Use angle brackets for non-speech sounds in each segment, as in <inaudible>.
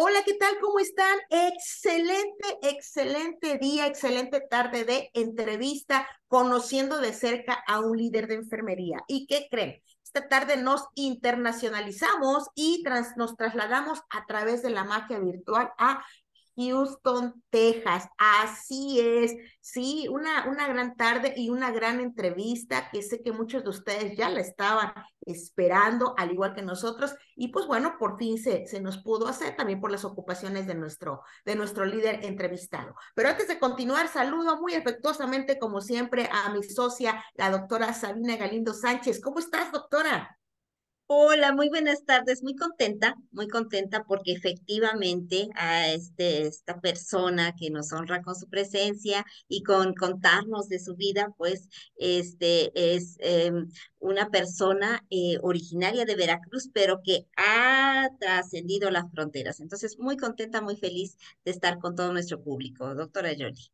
Hola, ¿qué tal? ¿Cómo están? Excelente, excelente día, excelente tarde de entrevista, conociendo de cerca a un líder de enfermería. ¿Y qué creen? Esta tarde nos internacionalizamos y nos trasladamos a través de la magia virtual a Houston, Texas. Así es. Sí, una, una gran tarde y una gran entrevista que sé que muchos de ustedes ya la estaban esperando, al igual que nosotros. Y pues bueno, por fin se, se nos pudo hacer también por las ocupaciones de nuestro, de nuestro líder entrevistado. Pero antes de continuar, saludo muy afectuosamente, como siempre, a mi socia, la doctora Sabina Galindo Sánchez. ¿Cómo estás, doctora? Hola, muy buenas tardes. Muy contenta, muy contenta porque efectivamente a este, esta persona que nos honra con su presencia y con contarnos de su vida, pues este es em, una persona eh, originaria de Veracruz, pero que ha trascendido las fronteras. Entonces, muy contenta, muy feliz de estar con todo nuestro público. Doctora Jolie.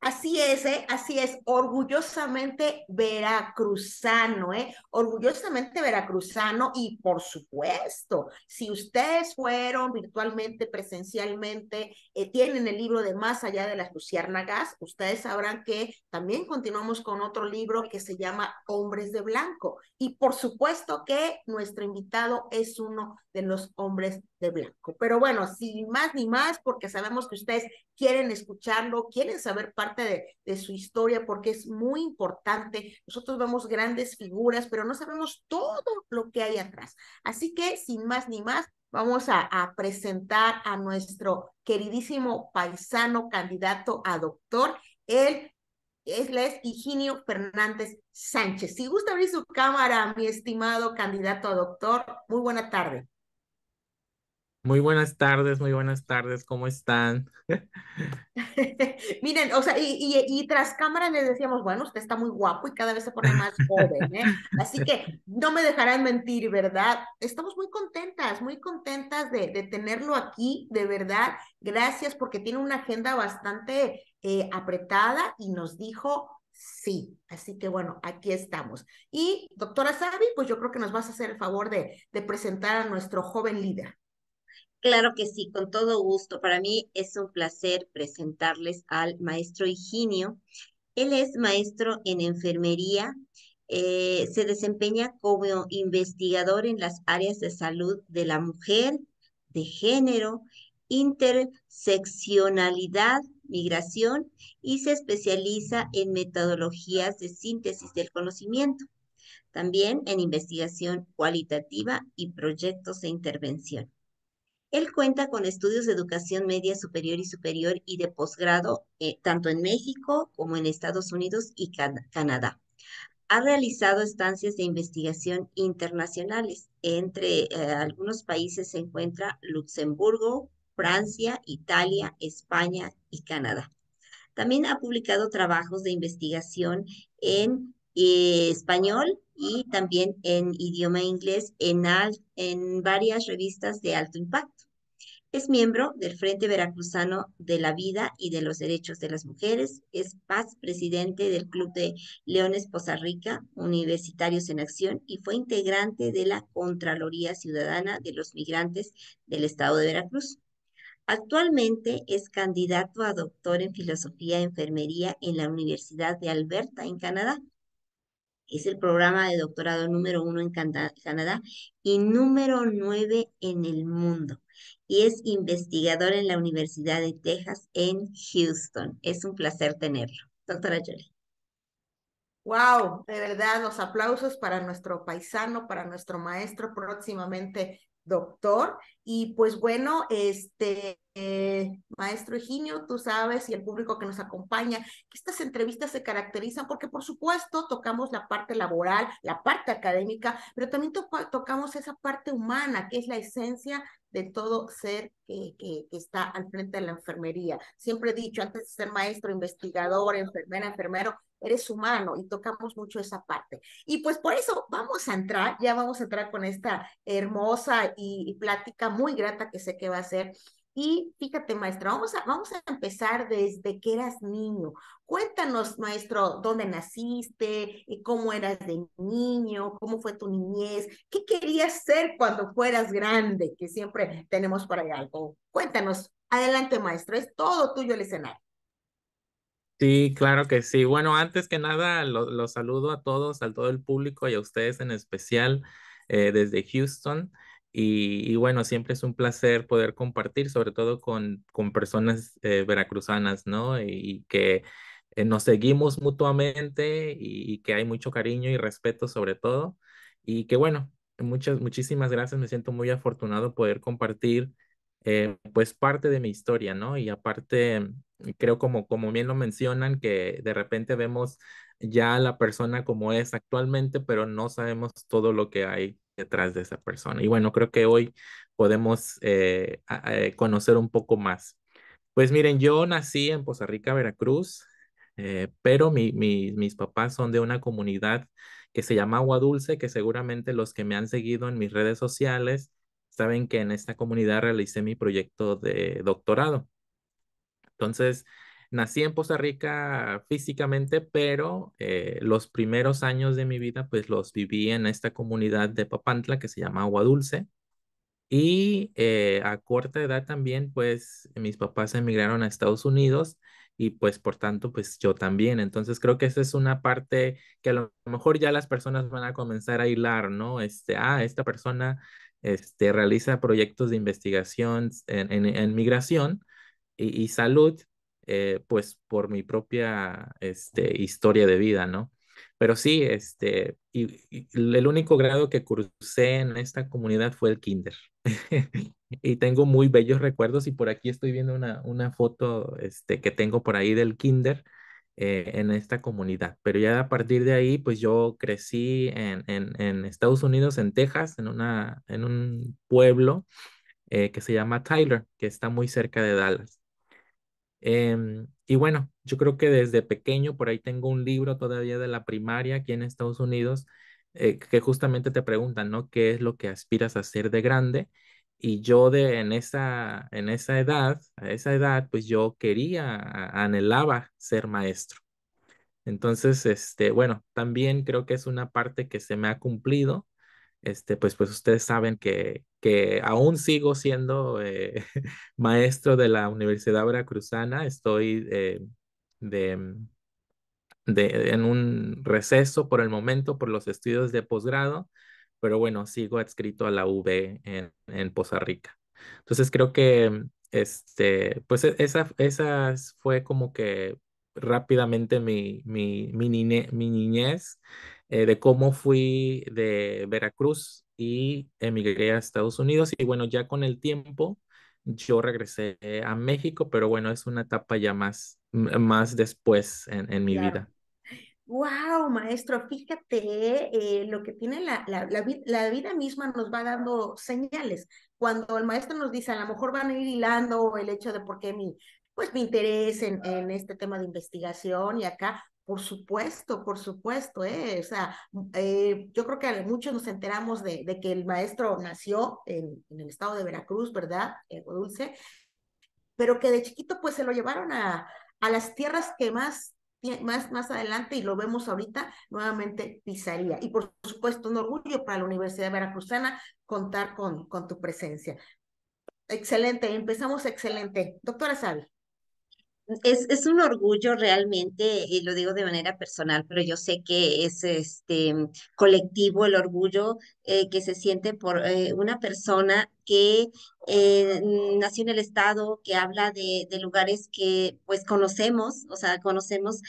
Así es, ¿eh? así es, orgullosamente veracruzano, ¿eh? orgullosamente veracruzano y por supuesto, si ustedes fueron virtualmente, presencialmente, eh, tienen el libro de Más allá de las luciérnagas, ustedes sabrán que también continuamos con otro libro que se llama Hombres de Blanco y por supuesto que nuestro invitado es uno de los hombres de blanco. Pero bueno, sin más ni más, porque sabemos que ustedes quieren escucharlo, quieren saber parte de, su historia porque es muy importante. Nosotros vemos grandes figuras, pero no sabemos todo lo que hay atrás. Así que, sin más ni más, vamos a, presentar a nuestro queridísimo paisano candidato a doctor, Él es, es Higinio Fernández Sánchez. Si gusta abrir su cámara, mi estimado candidato a doctor, muy buena tarde. Muy buenas tardes, muy buenas tardes, ¿cómo están? <laughs> Miren, o sea, y, tras cámara les decíamos, bueno, usted está muy guapo y cada vez se pone más joven, ¿eh? Así que no me dejarán mentir, ¿verdad? Estamos muy contentas, muy contentas de, tenerlo aquí, de verdad. Gracias porque tiene una agenda bastante eh, apretada y nos dijo, Sí, así que bueno, aquí estamos. Y doctora Sabi, pues yo creo que nos vas a hacer el favor de, de presentar a nuestro joven líder. Claro que sí, con todo gusto. Para mí es un placer presentarles al maestro Higinio. Él es maestro en enfermería, eh, se desempeña como investigador en las áreas de salud de la mujer, de género, interseccionalidad, migración y se especializa en metodologías de síntesis del conocimiento, también en investigación cualitativa y proyectos de intervención. Él cuenta con estudios de educación media superior y superior y de posgrado eh, tanto en México como en Estados Unidos y Canadá. Ha realizado estancias de investigación internacionales. Entre eh, algunos países se encuentra Luxemburgo, Francia, Italia, España y Canadá. También ha publicado trabajos de investigación en eh, español y también en idioma inglés en, en varias revistas de alto impacto. Es miembro del Frente Veracruzano de la Vida y de los Derechos de las Mujeres. Es paz presidente del Club de Leones Poza Rica, Universitarios en Acción, y fue integrante de la Contraloría Ciudadana de los Migrantes del Estado de Veracruz. Actualmente es candidato a doctor en Filosofía y e Enfermería en la Universidad de Alberta, en Canadá. Es el programa de doctorado número uno en Canadá y número nueve en el mundo y es investigador en la Universidad de Texas en Houston. Es un placer tenerlo. Doctora Jolie. Wow, de verdad, los aplausos para nuestro paisano, para nuestro maestro próximamente doctor. Y pues bueno, este eh, maestro Eugenio, tú sabes, y el público que nos acompaña, que estas entrevistas se caracterizan porque por supuesto tocamos la parte laboral, la parte académica, pero también tocamos esa parte humana, que es la esencia de todo ser que, está al frente de la enfermería. Siempre he dicho, antes de ser maestro, investigador, enfermera, enfermero, eres humano y tocamos mucho esa parte. Y pues por eso vamos a entrar, ya vamos a entrar con esta hermosa y, y plática muy grata que sé que va a ser y fíjate, maestro, vamos a, vamos a empezar desde que eras niño. Cuéntanos, maestro, dónde naciste, eh, cómo eras de niño, cómo fue tu niñez, qué querías ser cuando fueras grande, que siempre tenemos por ahí algo. Cuéntanos, adelante, maestro, es todo tuyo el escenario. Sí, claro que sí. Bueno, antes que nada, los saludo a todos, a todo el público y a ustedes en especial eh, desde Houston. Y, bueno, siempre es un placer poder compartir, sobre todo con, con personas eh, veracruzanas, ¿no? Y, que eh, nos seguimos mutuamente y, que hay mucho cariño y respeto sobre todo. Y que bueno, muchas, muchísimas gracias, me siento muy afortunado poder compartir eh, pues parte de mi historia, ¿no? Y aparte, creo como, como bien lo mencionan, que de repente vemos ya la persona como es actualmente, pero no sabemos todo lo que hay detrás de esa persona. Y bueno, creo que hoy podemos eh, conocer un poco más. Pues miren, yo nací en Poza Rica, Veracruz, eh, pero mi, mis papás son de una comunidad que se llama Agua Dulce, que seguramente los que me han seguido en mis redes sociales saben que en esta comunidad realicé mi proyecto de doctorado. Entonces, nací en Costa Rica físicamente, pero eh, los primeros años de mi vida pues los viví en esta comunidad de Papantla que se llama Agua Dulce. Y eh, a corta edad también pues mis papás emigraron a Estados Unidos y pues por tanto pues yo también. Entonces creo que esa es una parte que a lo mejor ya las personas van a comenzar a hilar, ¿no? Este, ah, esta persona este, realiza proyectos de investigación en, en, en migración y, y salud, eh, pues por mi propia este, historia de vida, ¿no? Pero sí, este, y, el único grado que cursé en esta comunidad fue el kinder. <laughs> y tengo muy bellos recuerdos y por aquí estoy viendo una, una foto este, que tengo por ahí del kinder eh, en esta comunidad. Pero ya a partir de ahí, pues yo crecí en, en, Estados Unidos, en Texas, en, una, en un pueblo eh, que se llama Tyler, que está muy cerca de Dallas. Em, y bueno, yo creo que desde pequeño, por ahí tengo un libro todavía de la primaria aquí en Estados Unidos, eh, que justamente te preguntan, ¿no? ¿Qué es lo que aspiras a ser de grande? Y yo de en esa, en esa edad, a esa edad, pues yo quería, anhelaba ser maestro. Entonces, este, bueno, también creo que es una parte que se me ha cumplido este, pues, pues ustedes saben que, que aún sigo siendo eh, <laughs> maestro de la Universidad Veracruzana, estoy eh, de, mm, de, en un receso por el momento por los estudios de posgrado, pero bueno, sigo adscrito a la UB en, en Poza Rica. Entonces creo que mm, este, pues e, esa, esa fue como que rápidamente mi, mi, mi niñez eh, de cómo fui de Veracruz y emigré a Estados Unidos. Y bueno, ya con el tiempo yo regresé a México, pero bueno, es una etapa ya más, más después en, en mi vida. Wow, maestro, fíjate eh, lo que tiene la, la, la, vida misma nos va dando señales. Cuando el maestro nos dice, a lo mejor van a ir hilando el hecho de por qué mi, pues mi interés en, en este tema de investigación y acá, por supuesto, por supuesto, ¿eh? O sea, mm, eh, yo creo que muchos nos enteramos de, que el maestro nació en, el estado de Veracruz, ¿verdad? Ego eh, Dulce, pero que de chiquito pues se lo llevaron a, a las tierras que más, más, más adelante, y lo vemos ahorita, nuevamente pisaría. Y por supuesto, un orgullo para la Universidad Veracruzana contar con, con tu presencia. Excelente, empezamos excelente. Doctora Sabi es, es, un orgullo realmente, y lo digo de manera personal, pero yo sé que es este colectivo el orgullo eh, que se siente por eh, una persona que eh, nació en el estado, que habla de, lugares que pues conocemos, o sea, conocemos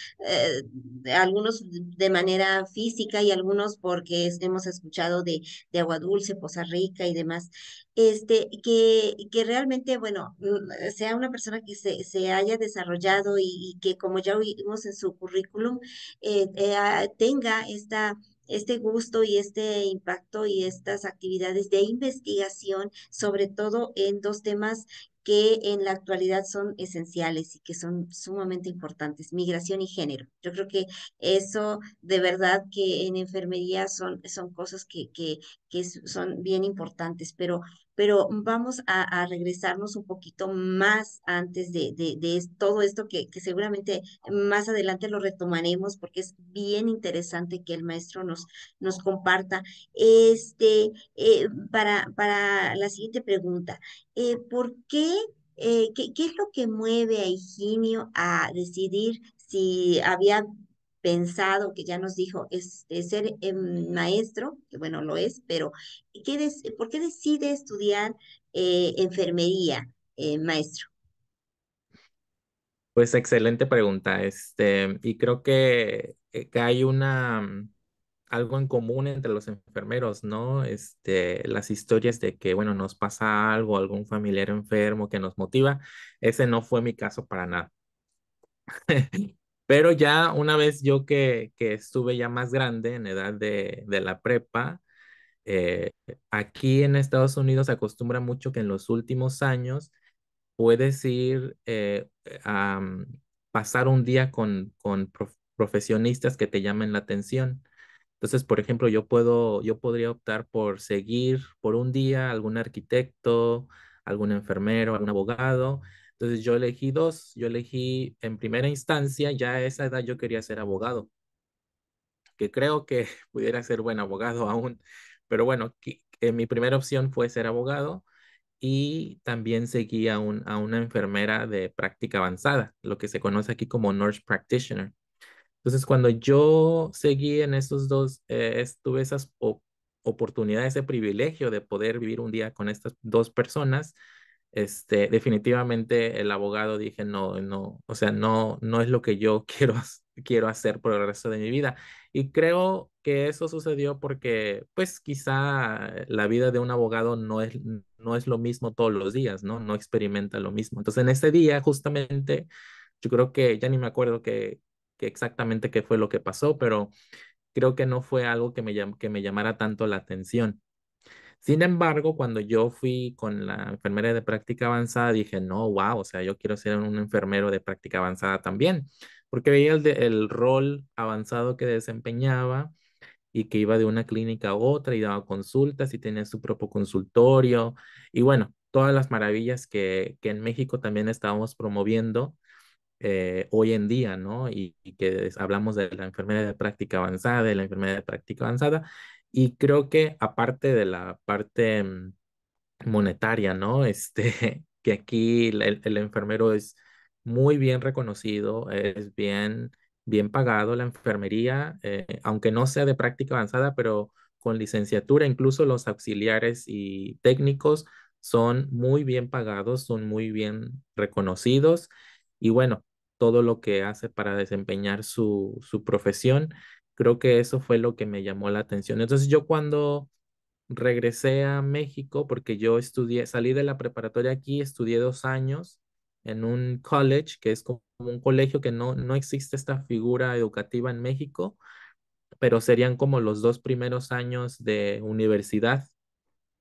algunos de manera física y algunos porque hemos escuchado de, de Agua Dulce, Poza Rica y demás. Este, que, que realmente, bueno, mm, sea una persona que se, haya desarrollado y, que como ya vimos en su currículum, tenga esta este gusto y este impacto y estas actividades de investigación, sobre todo en dos temas que en la actualidad son esenciales y que son sumamente importantes, migración y género. Yo creo que eso de verdad que en enfermería son, son cosas que, que son bien importantes, pero pero vamos a, regresarnos un poquito más antes de, de, todo esto que, seguramente más adelante lo retomaremos porque es bien interesante que el maestro nos, nos comparta. Este, eh, para, para la siguiente pregunta, eh, ¿por qué eh, ¿qué, ¿qué, es lo que mueve a Higinio a decidir si había pensado, que ya nos dijo, es, ser eh, maestro, que bueno, lo es, pero ¿qué ¿por qué decide estudiar eh, enfermería, eh, maestro? Pues excelente pregunta, este, y creo que, que hay una mm, algo en común entre los enfermeros, ¿no? Este, las historias de que, bueno, nos pasa algo, algún familiar enfermo que nos motiva, ese no fue mi caso para nada. <laughs> Pero ya una vez yo que, estuve ya más grande, en edad de, la prepa, eh, aquí en Estados Unidos se acostumbra mucho que en los últimos años puedes ir eh, a mm, pasar un día con, profesionistas que te llamen la atención. Entonces, por ejemplo, yo puedo, yo podría optar por seguir por un día algún arquitecto, algún enfermero, algún abogado, entonces yo elegí dos, yo elegí en primera instancia, ya a esa edad yo quería ser abogado, que creo que <laughs> pudiera ser buen abogado aún, pero bueno, eh, mi primera opción fue ser abogado y también seguí a, una enfermera de práctica avanzada, lo que se conoce aquí como nurse practitioner. Entonces cuando yo seguí en esos dos, eh, tuve esas oportunidades, ese privilegio de poder vivir un día con estas dos personas, este, definitivamente el abogado dije, no, no, o sea, no, no es lo que yo <laughs> quiero, quiero hacer por el resto de mi vida. Y creo que eso sucedió porque, pues, quizá la vida de un abogado no es, no es lo mismo todos los días, ¿no? No experimenta lo mismo. Entonces, en ese día, justamente, yo creo que, ya ni me acuerdo que, exactamente qué fue lo que pasó, pero creo que no fue algo que me, que me llamara tanto la atención. Sin embargo, cuando yo fui con la enfermera de práctica avanzada, dije, no, wow, o sea, yo quiero ser un enfermero de práctica avanzada también, porque veía el, rol avanzado que desempeñaba y que iba de una clínica a otra y daba consultas y tenía su propio consultorio y bueno, todas las maravillas que, en México también estábamos promoviendo eh, hoy en día, ¿no? Y, que hablamos de la enfermera de práctica avanzada, de la enfermera de práctica avanzada y creo que aparte de la parte mm, monetaria, ¿no? Este, <laughs> que aquí el, enfermero es muy bien reconocido, es bien, bien pagado la enfermería, eh, aunque no sea de práctica avanzada, pero con licenciatura, incluso los auxiliares y técnicos son muy bien pagados, son muy bien reconocidos y bueno, todo lo que hace para desempeñar su, su profesión Creo que eso fue lo que me llamó la atención. Entonces yo cuando regresé a México, porque yo estudié, salí de la preparatoria aquí, estudié dos años en un college, que es como un colegio que no, no existe esta figura educativa en México, pero serían como los dos primeros años de universidad.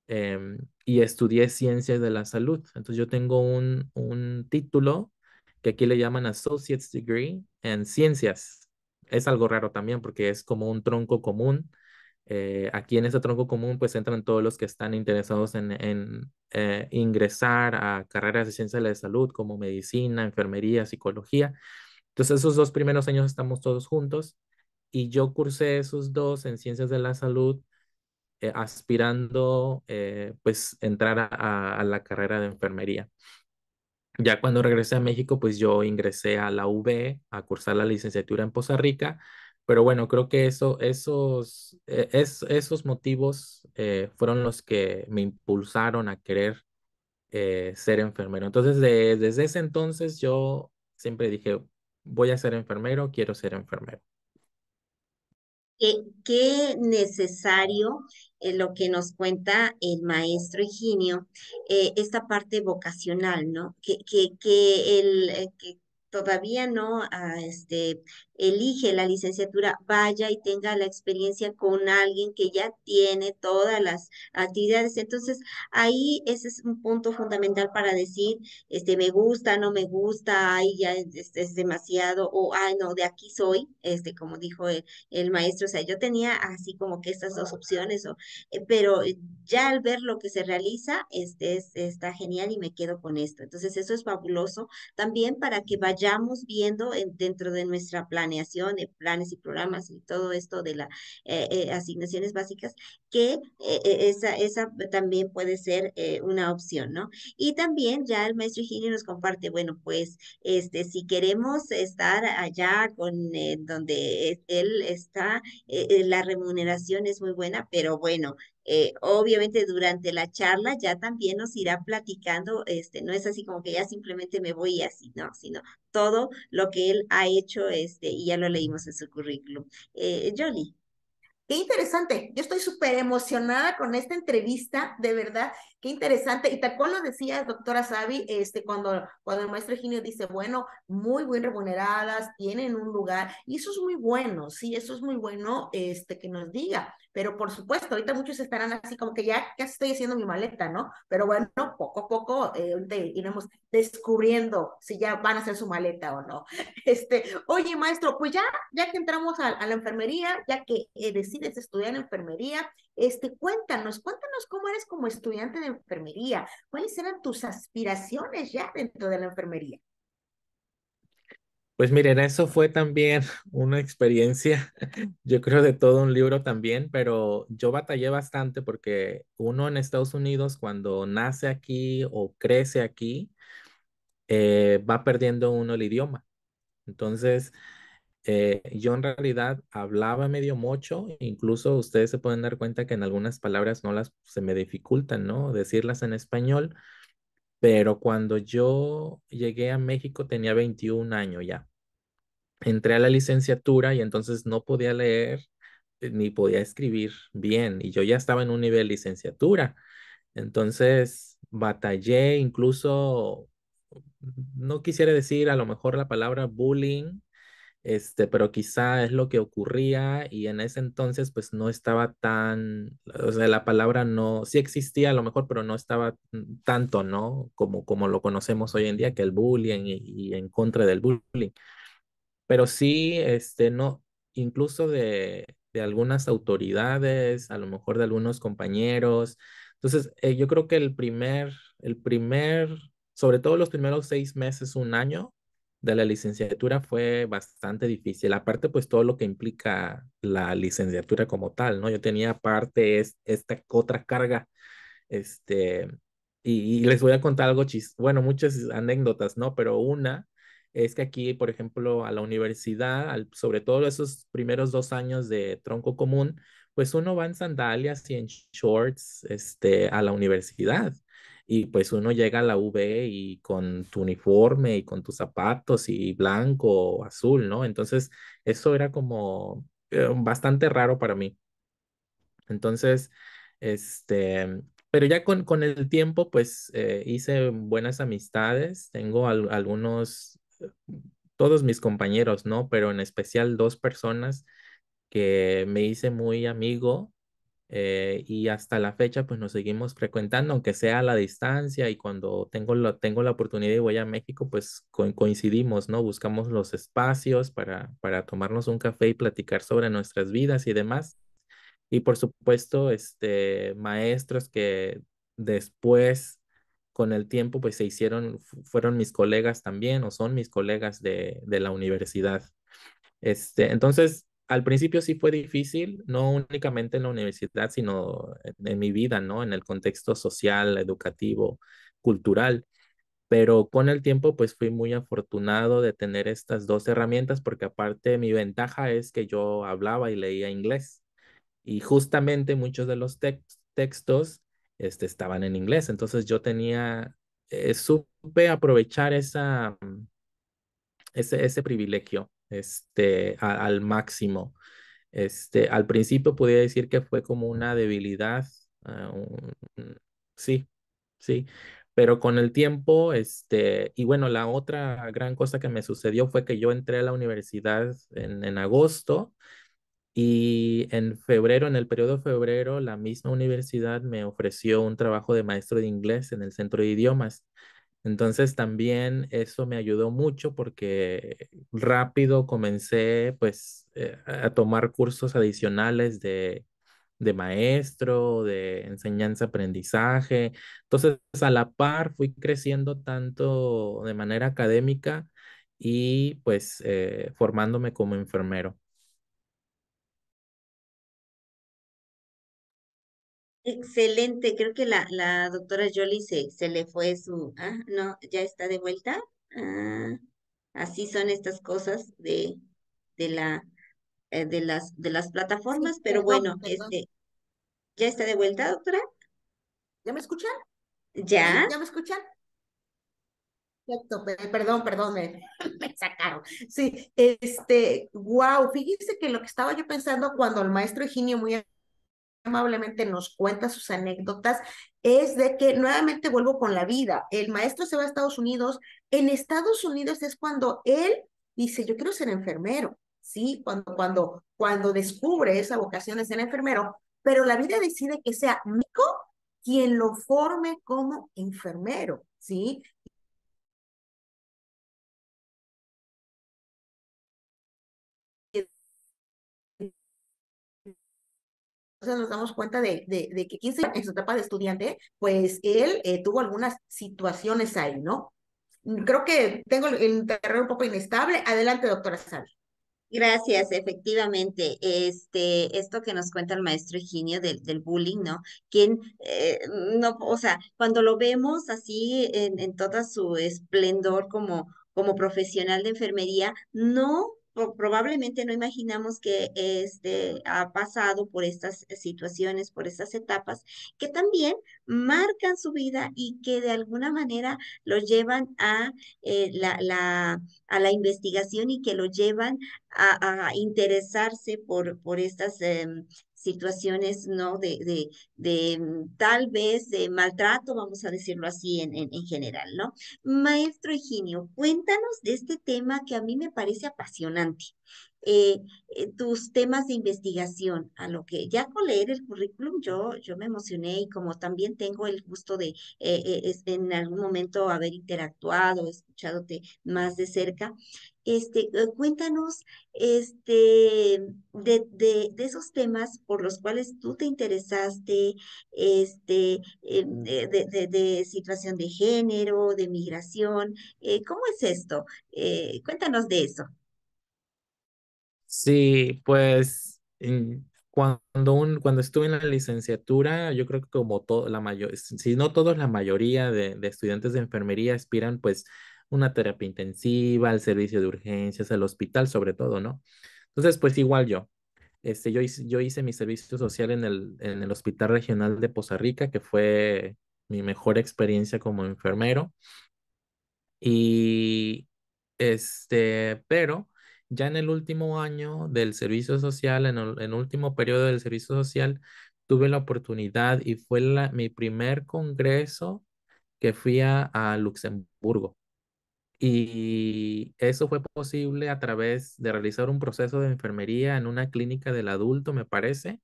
Em, y estudié ciencias de la salud. Entonces yo tengo un, un título que aquí le llaman Associate's Degree en ciencias es algo raro también porque es como un tronco común. Eh, aquí en ese tronco común pues entran todos los que están interesados en, eh, ingresar a carreras de ciencias de la salud como medicina, enfermería, psicología. Entonces esos dos primeros años estamos todos juntos y yo cursé esos dos en ciencias de la salud eh, aspirando pues entrar a, la carrera de enfermería. Ya cuando regresé a México, pues yo ingresé a la UB a cursar la licenciatura en Poza Rica, pero bueno, creo que eso, esos, e, esos motivos eh, fueron los que me impulsaron a querer eh, ser enfermero. Entonces, desde ese entonces yo siempre dije, voy a ser enfermero, quiero ser enfermero qué necesario eh, lo que nos cuenta el maestro Higinio, eh, esta parte vocacional, ¿no? Que, que, que el, eh, que todavía no ah, este, elige la licenciatura, vaya y tenga la experiencia con alguien que ya tiene todas las actividades. Entonces, ahí ese es un punto fundamental para decir, este, me gusta, no me gusta, ay, ya es, demasiado, o ay, no, de aquí soy, este, como dijo el, maestro, o sea, yo tenía así como que estas dos opciones, o, eh, pero eh, ya al ver lo que se realiza, este, está genial y me quedo con esto. Entonces, eso es fabuloso también para que vayamos viendo dentro de nuestra planta planeación de planes y programas y todo esto de las eh, eh, asignaciones básicas, que eh, esa, esa también puede ser una opción, ¿no? Y también ya el maestro Higinio nos comparte, bueno, pues este, si queremos estar allá con donde él está, la remuneración es muy buena, pero bueno, eh, obviamente durante la charla ya también nos irá platicando, este, no es así como que ya simplemente me voy y así, no, sino todo lo que él ha hecho este, y ya lo leímos en su currículum. Eh, Jolie. Qué interesante. Yo estoy súper emocionada con esta entrevista, de verdad. Qué interesante. Y tal cual lo decía doctora Sabi, este, cuando, cuando el maestro Eugenio dice, bueno, muy bien remuneradas, tienen un lugar, y eso es muy bueno, sí, eso es muy bueno este, que nos diga. Pero por supuesto, ahorita muchos estarán así como que ya ya estoy haciendo mi maleta, ¿no? Pero bueno, poco a poco eh, iremos descubriendo si ya van a hacer su maleta o no. <laughs> Este, oye, maestro, pues ya, ya que entramos a, la enfermería, ya que eh, decides estudiar enfermería, este, cuéntanos, cuéntanos cómo eres como estudiante de enfermería, cuáles eran tus aspiraciones ya dentro de la enfermería. Pues miren, eso fue también <laughs> una experiencia, yo creo de todo un libro también, pero yo batallé bastante porque uno en Estados Unidos cuando nace aquí o crece aquí, eh, va perdiendo uno el idioma. Entonces, eh, yo en realidad hablaba medio mocho, incluso ustedes se pueden dar cuenta que en algunas palabras no las se me dificultan, ¿no? Decirlas en español, pero cuando yo llegué a México tenía 21 años ya. Entré a la licenciatura y entonces no podía leer eh, ni podía escribir bien y yo ya estaba en un nivel licenciatura. Entonces batallé incluso, no quisiera decir a lo mejor la palabra bullying, este, pero quizá es lo que ocurría y en ese entonces pues no estaba tan, o sea, la palabra no, sí existía a lo mejor, pero no estaba tanto, ¿no? Como, como lo conocemos hoy en día, que el bullying y, en contra del bullying. Pero sí, este, no, incluso de, algunas autoridades, a lo mejor de algunos compañeros. Entonces, eh, yo creo que el primer, el primer, sobre todo los primeros seis meses, un año, de la licenciatura fue bastante difícil. Aparte, pues todo lo que implica la licenciatura como tal, ¿no? Yo tenía aparte es, esta otra carga, este, y, les voy a contar algo chis, bueno, muchas anécdotas, ¿no? Pero una es que aquí, por ejemplo, a la universidad, sobre todo esos primeros dos años de tronco común, pues uno va en sandalias y en shorts, este, a la universidad y pues uno llega a la UB y con tu uniforme y con tus zapatos y blanco o azul, ¿no? Entonces, eso era como eh, bastante raro para mí. Entonces, este, pero ya con, con el tiempo, pues eh, hice buenas amistades, tengo algunos, todos mis compañeros, ¿no? Pero en especial dos personas que me hice muy amigo eh, y hasta la fecha pues nos seguimos frecuentando, aunque sea a la distancia y cuando tengo la, tengo la oportunidad y voy a México pues coincidimos, ¿no? Buscamos los espacios para, para tomarnos un café y platicar sobre nuestras vidas y demás. Y por supuesto, este, maestros que después con el tiempo pues se hicieron, fueron mis colegas también o son mis colegas de, de la universidad. Este, entonces, al principio sí fue difícil, no únicamente en la universidad, sino en, mi vida, ¿no? En el contexto social, educativo, cultural. Pero con el tiempo, pues fui muy afortunado de tener estas dos herramientas, porque aparte mi ventaja es que yo hablaba y leía inglés. Y justamente muchos de los textos este, estaban en inglés. Entonces yo tenía, eh, supe aprovechar esa, mm, ese, ese privilegio este, al máximo. Este, al principio podía decir que fue como una debilidad, ah, mm, sí, sí, pero con el tiempo, este, y bueno, la otra gran cosa que me sucedió fue que yo entré a la universidad en, en agosto y en febrero, en el periodo de febrero, la misma universidad me ofreció un trabajo de maestro de inglés en el centro de idiomas. Entonces también eso me ayudó mucho porque rápido comencé pues eh, a tomar cursos adicionales de, de maestro, de enseñanza-aprendizaje. Entonces a la par fui creciendo tanto de manera académica y pues eh, formándome como enfermero. Excelente, creo que la, la doctora Jolie se, se, le fue su... Ah, no, ya está de vuelta. Ah, así son estas cosas de, de, la, eh, de, las, de las plataformas, pero bueno, este ¿ya está de vuelta, doctora? ¿Ya me escuchan? ¿Ya? ¿Ya me escuchan? perdón, perdón, <laughs> me, sacaron. Sí, este, wow, fíjense que lo que estaba yo pensando cuando el maestro Eugenio muy amablemente nos cuenta sus anécdotas, es de que nuevamente vuelvo con la vida. El maestro se va a Estados Unidos. En Estados Unidos es cuando él dice, yo quiero ser enfermero, ¿sí? Cuando, cuando, cuando descubre esa vocación de ser enfermero, pero la vida decide que sea Mico quien lo forme como enfermero, ¿sí? nos damos cuenta de, que 15 en su etapa de estudiante, pues él eh, tuvo algunas situaciones ahí, ¿no? Mm, creo que tengo el terreno un poco inestable. Adelante, doctora Sal. Gracias, efectivamente. Este, esto que nos cuenta el maestro Eugenio del, del bullying, ¿no? Quien, eh, no, o sea, cuando lo vemos así en, en todo su esplendor como, como profesional de enfermería, no probablemente no imaginamos que este, ha pasado por estas situaciones, por estas etapas, que también marcan su vida y que de alguna manera lo llevan a, eh, la, a la investigación y que lo llevan a, interesarse por, por estas em, situaciones, ¿no? De, mm, tal vez de maltrato, vamos a decirlo así en, en, general, ¿no? Maestro Eugenio, cuéntanos de este tema que a mí me parece apasionante. Eh, eh, tus temas de investigación, a lo que ya con leer el currículum yo, yo me emocioné y como también tengo el gusto de eh, en algún momento haber interactuado, escuchándote más de cerca, este, eh, cuéntanos este, de, de, de, esos temas por los cuales tú te interesaste, este, em, de, situación de género, de migración. Eh, ¿Cómo es esto? Eh, cuéntanos de eso. Sí, pues cuando, un, cuando estuve en la licenciatura, yo creo que como todo, la mayor, si no todos, la mayoría de, de estudiantes de enfermería aspiran pues una terapia intensiva, al servicio de urgencias, al hospital sobre todo, ¿no? Entonces, pues igual yo. Este, yo, hice, yo hice mi servicio social en el, en el Hospital Regional de Poza Rica, que fue mi mejor experiencia como enfermero. Y este, pero ya en el último año del servicio social, en el, último periodo del servicio social, tuve la oportunidad y fue la, mi primer congreso que fui a Luxemburgo. Y eso fue posible a través de realizar un proceso de enfermería en una clínica del adulto, me parece,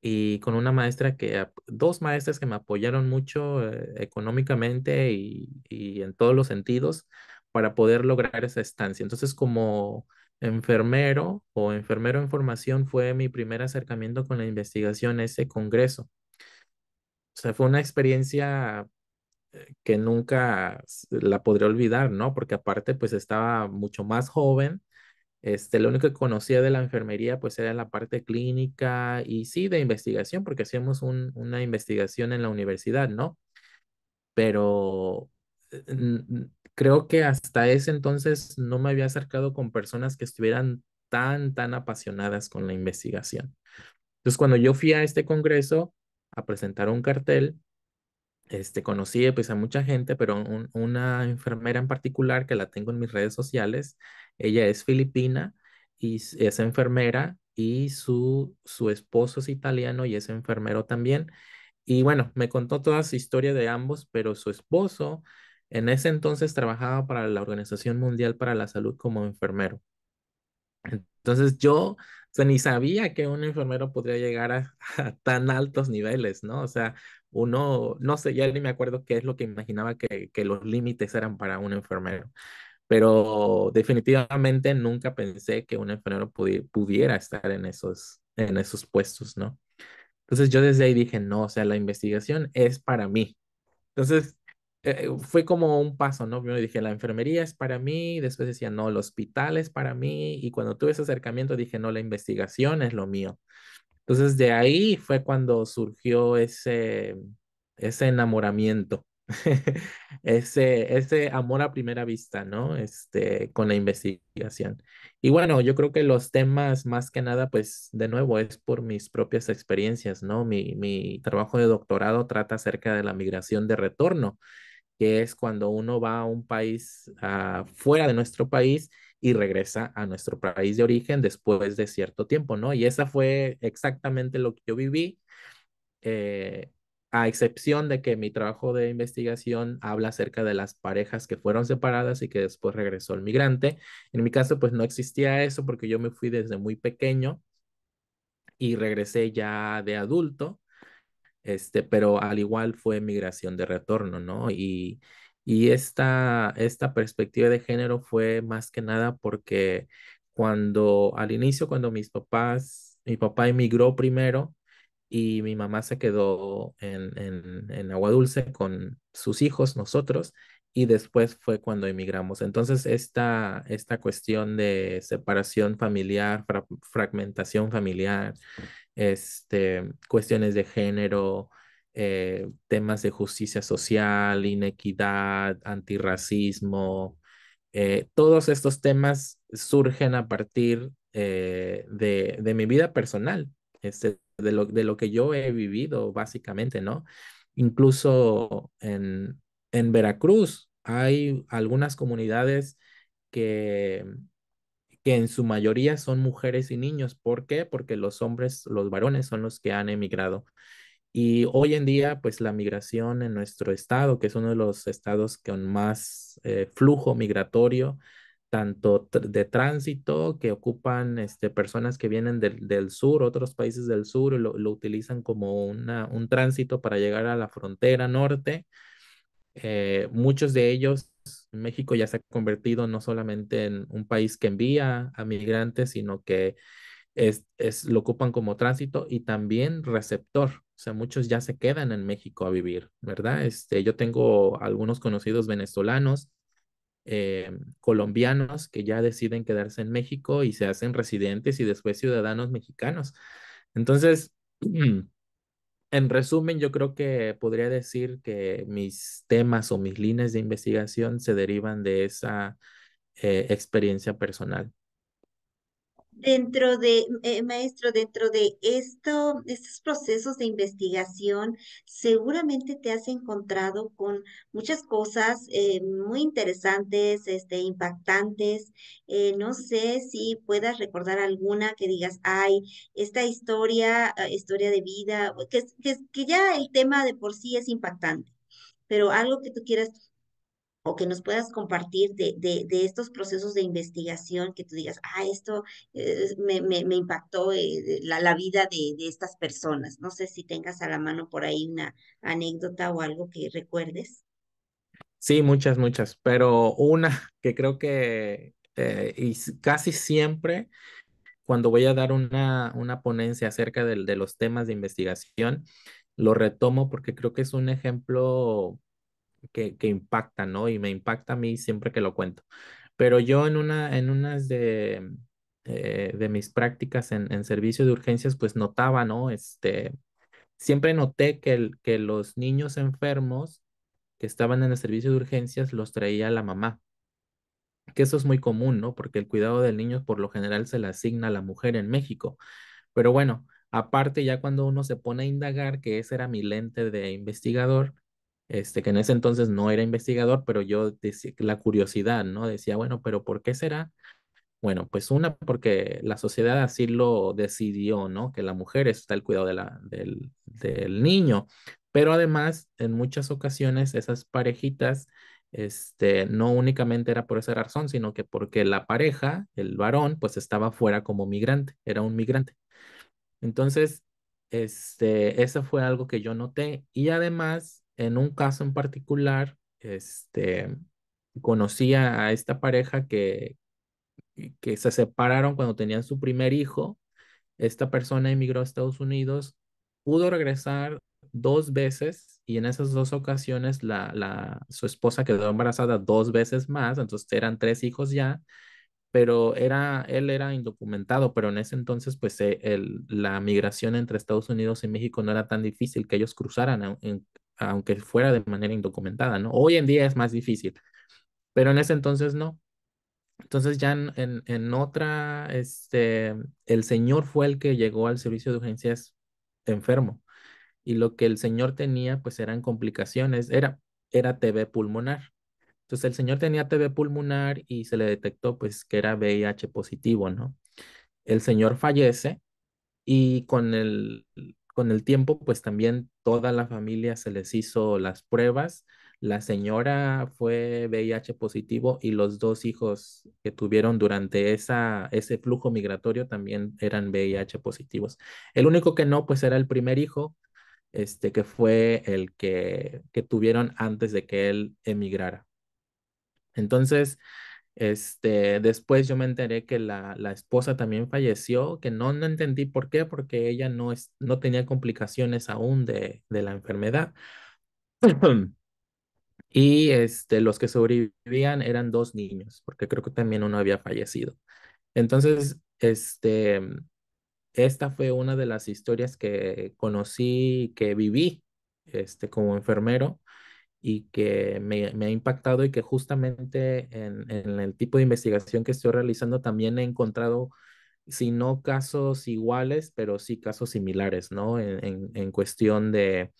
y con una maestra que, dos maestras que me apoyaron mucho eh, económicamente y, y, en todos los sentidos para poder lograr esa estancia. Entonces, como enfermero o enfermero en formación fue mi primer acercamiento con la investigación, ese congreso. O sea, fue una experiencia eh, que nunca la podría olvidar, ¿no? Porque aparte, pues estaba mucho más joven. Este, lo único que conocía de la enfermería, pues era la parte clínica y sí, de investigación, porque hacíamos un, una investigación en la universidad, ¿no? Pero eh, creo que hasta ese entonces no me había acercado con personas que estuvieran tan, tan apasionadas con la investigación. Entonces, cuando yo fui a este congreso a presentar un cartel, este, conocí pues, a mucha gente, pero una enfermera en particular que la tengo en mis redes sociales, ella es filipina y es enfermera y su, su esposo es italiano y es enfermero también. Y bueno, me contó toda su historia de ambos, pero su esposo en ese entonces trabajaba para la Organización Mundial para la Salud como enfermero. Entonces yo ni sabía que un enfermero podría llegar a, <laughs> a, tan altos niveles, ¿no? O sea, uno, no sé, ya ni me acuerdo qué es lo que imaginaba que, que los límites eran para un enfermero, pero definitivamente nunca pensé que un enfermero pudiera estar en esos, en esos puestos, ¿no? Entonces yo desde ahí dije, no, o sea, la investigación es para mí. Entonces eh, fue como un paso, ¿no? Primero dije, la enfermería es para mí, después decía, no, el hospital es para mí, y cuando tuve ese acercamiento dije, no, la investigación es lo mío. Entonces de ahí fue cuando surgió ese, ese enamoramiento, <laughs> ese, ese amor a primera vista, ¿no? Este, con la investigación. Y bueno, yo creo que los temas más que nada, pues de nuevo, es por mis propias experiencias, ¿no? Mi, trabajo de doctorado trata acerca de la migración de retorno, que es cuando uno va a un país ah, fuera de nuestro país y regresa a nuestro país de origen después de cierto tiempo, ¿no? Y esa fue exactamente lo que yo viví, eh, a excepción de que mi trabajo de investigación habla acerca de las parejas que fueron separadas y que después regresó el migrante. En mi caso, pues no existía eso porque yo me fui desde muy pequeño y regresé ya de adulto. Este, pero al igual fue migración de retorno, ¿no? Y, y esta, esta perspectiva de género fue más que nada porque cuando al inicio, cuando mis papás, mi papá emigró primero y mi mamá se quedó en, Agua Dulce con sus hijos, nosotros, y después fue cuando emigramos. Entonces, esta, esta cuestión de separación familiar, fragmentación familiar, este, cuestiones de género, eh, temas de justicia social, inequidad, antirracismo. Eh, todos estos temas surgen a partir eh, de, mi vida personal, este, de, lo, que yo he vivido básicamente, ¿no? Incluso en, en Veracruz hay algunas comunidades que, que en su mayoría son mujeres y niños. ¿Por qué? Porque los hombres, los varones son los que han emigrado. Y hoy en día, pues la migración en nuestro estado, que es uno de los estados con más eh, flujo migratorio, tanto de tránsito que ocupan este, personas que vienen del, del sur, otros países del sur, lo, lo utilizan como una, un tránsito para llegar a la frontera norte. Eh, muchos de ellos, México ya se ha convertido no solamente en un país que envía a migrantes, sino que es, es, lo ocupan como tránsito y también receptor. O sea, muchos ya se quedan en México a vivir, ¿verdad? Este, yo tengo algunos conocidos venezolanos, eh, colombianos que ya deciden quedarse en México y se hacen residentes y después ciudadanos mexicanos. Entonces, <clears throat> en resumen, yo creo que podría decir que mis temas o mis líneas de investigación se derivan de esa eh, experiencia personal. Dentro de, eh, maestro, dentro de esto, estos procesos de investigación, seguramente te has encontrado con muchas cosas eh, muy interesantes, este, impactantes. Eh, no sé si puedas recordar alguna que digas, ay, esta historia, ah, historia de vida, que, que ya el tema de por sí es impactante, pero algo que tú quieras o que nos puedas compartir de, de, de, estos procesos de investigación que tú digas, ah, esto eh, me, me, impactó eh, la, la, vida de, de, estas personas. No sé si tengas a la mano por ahí una anécdota o algo que recuerdes. Sí, muchas, muchas, pero una <laughs> que creo que eh, y casi siempre cuando voy a dar una, una ponencia acerca de los temas de investigación, lo retomo porque creo que es un ejemplo que, que ¿no? Y me impacta a mí siempre que lo cuento. Pero yo en una, en unas de, eh, de mis prácticas en, en servicio de urgencias, pues notaba, ¿no? Este, siempre noté que, que los niños enfermos que estaban en el servicio de urgencias los traía la mamá. Que eso es muy común, ¿no? Porque el cuidado del niño por lo general se le asigna a la mujer en México. Pero bueno, aparte ya cuando uno se pone a indagar, que ese era mi lente de investigador, este, que en ese entonces no era investigador, pero yo decía, la curiosidad, ¿no? Decía, bueno, pero ¿por qué será? Bueno, pues una, porque la sociedad así lo decidió, ¿no? Que la mujer está al cuidado de la, del, niño, pero además, en muchas ocasiones, esas parejitas, este, no únicamente era por esa razón, sino que porque la pareja, el varón, pues estaba fuera como migrante, era un migrante. Entonces, este, eso fue algo que yo noté. Y además, en un caso en particular, este, conocí a esta pareja que, que se separaron cuando tenían su primer hijo. Esta persona emigró a Estados Unidos, pudo regresar dos veces y en esas dos ocasiones la, la, su esposa quedó embarazada dos veces más, entonces eran tres hijos ya, pero era, él era indocumentado, pero en ese entonces pues eh, el, la migración entre Estados Unidos y México no era tan difícil que ellos cruzaran en, aunque fuera de manera indocumentada, ¿no? Hoy en día es más difícil, pero en ese entonces no. Entonces ya en, en, otra, este, el señor fue el que llegó al servicio de urgencias enfermo y lo que el señor tenía pues eran complicaciones, era, era TB pulmonar. Entonces el señor tenía TB pulmonar y se le detectó pues que era VIH positivo, ¿no? El señor fallece y con el, con el tiempo, pues también toda la familia se les hizo las pruebas. La señora fue VIH positivo y los dos hijos que tuvieron durante esa, ese flujo migratorio también eran VIH positivos. El único que no, pues era el primer hijo, este, que fue el que, que tuvieron antes de que él emigrara. Entonces, este, después yo me enteré que la, la esposa también falleció, que no, no entendí por qué, porque ella no, es, no tenía complicaciones aún de, de la enfermedad. <clears throat> Y este, los que sobrevivían eran dos niños, porque creo que también uno había fallecido. Entonces, este, esta fue una de las historias que conocí, que viví este, como enfermero y que me, ha impactado y que justamente en, el tipo de investigación que estoy realizando también he encontrado, si no casos iguales, pero sí casos similares, ¿no? En, cuestión de,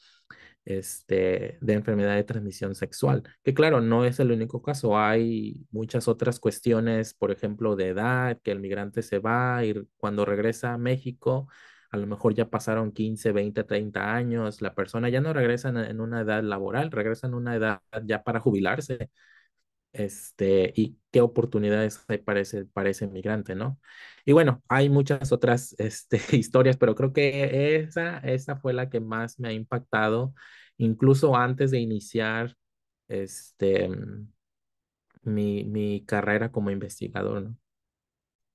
este, de enfermedad de transmisión sexual, que claro, no es el único caso, hay muchas otras cuestiones, por ejemplo, de edad, que el migrante se va y cuando regresa a México a lo mejor ya pasaron 15, 20, 30 años, la persona ya no regresa en, una edad laboral, regresa en una edad ya para jubilarse. Este, y qué oportunidades hay para ese, para migrante, ¿no? Y bueno, hay muchas otras este, <laughs> historias, pero creo que esa, esa fue la que más me ha impactado, incluso antes de iniciar este, mi, mi carrera como investigador, ¿no?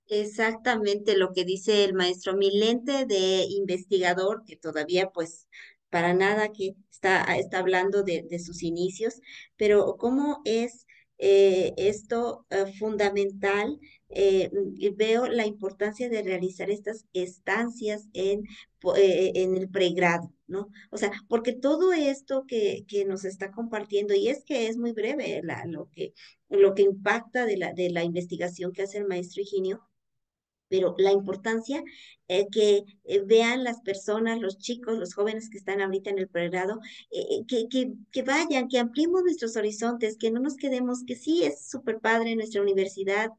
Exactamente lo que dice el maestro. Mi lente de investigador, que todavía pues para nada que está, ah, está hablando de, de sus inicios, pero cómo es eh, esto eh, fundamental. Eh, veo la importancia de realizar estas estancias en, eh, en el pregrado, ¿no? O sea, porque todo esto que, que, nos está compartiendo, y es que es muy breve lo, que, lo que impacta de la, de la investigación que hace el maestro Higinio, pero la importancia es eh, que eh, vean las personas, los chicos, los jóvenes que están ahorita en el pregrado, eh, que, que, que, vayan, que ampliemos nuestros horizontes, que no nos quedemos, que sí es súper padre nuestra universidad,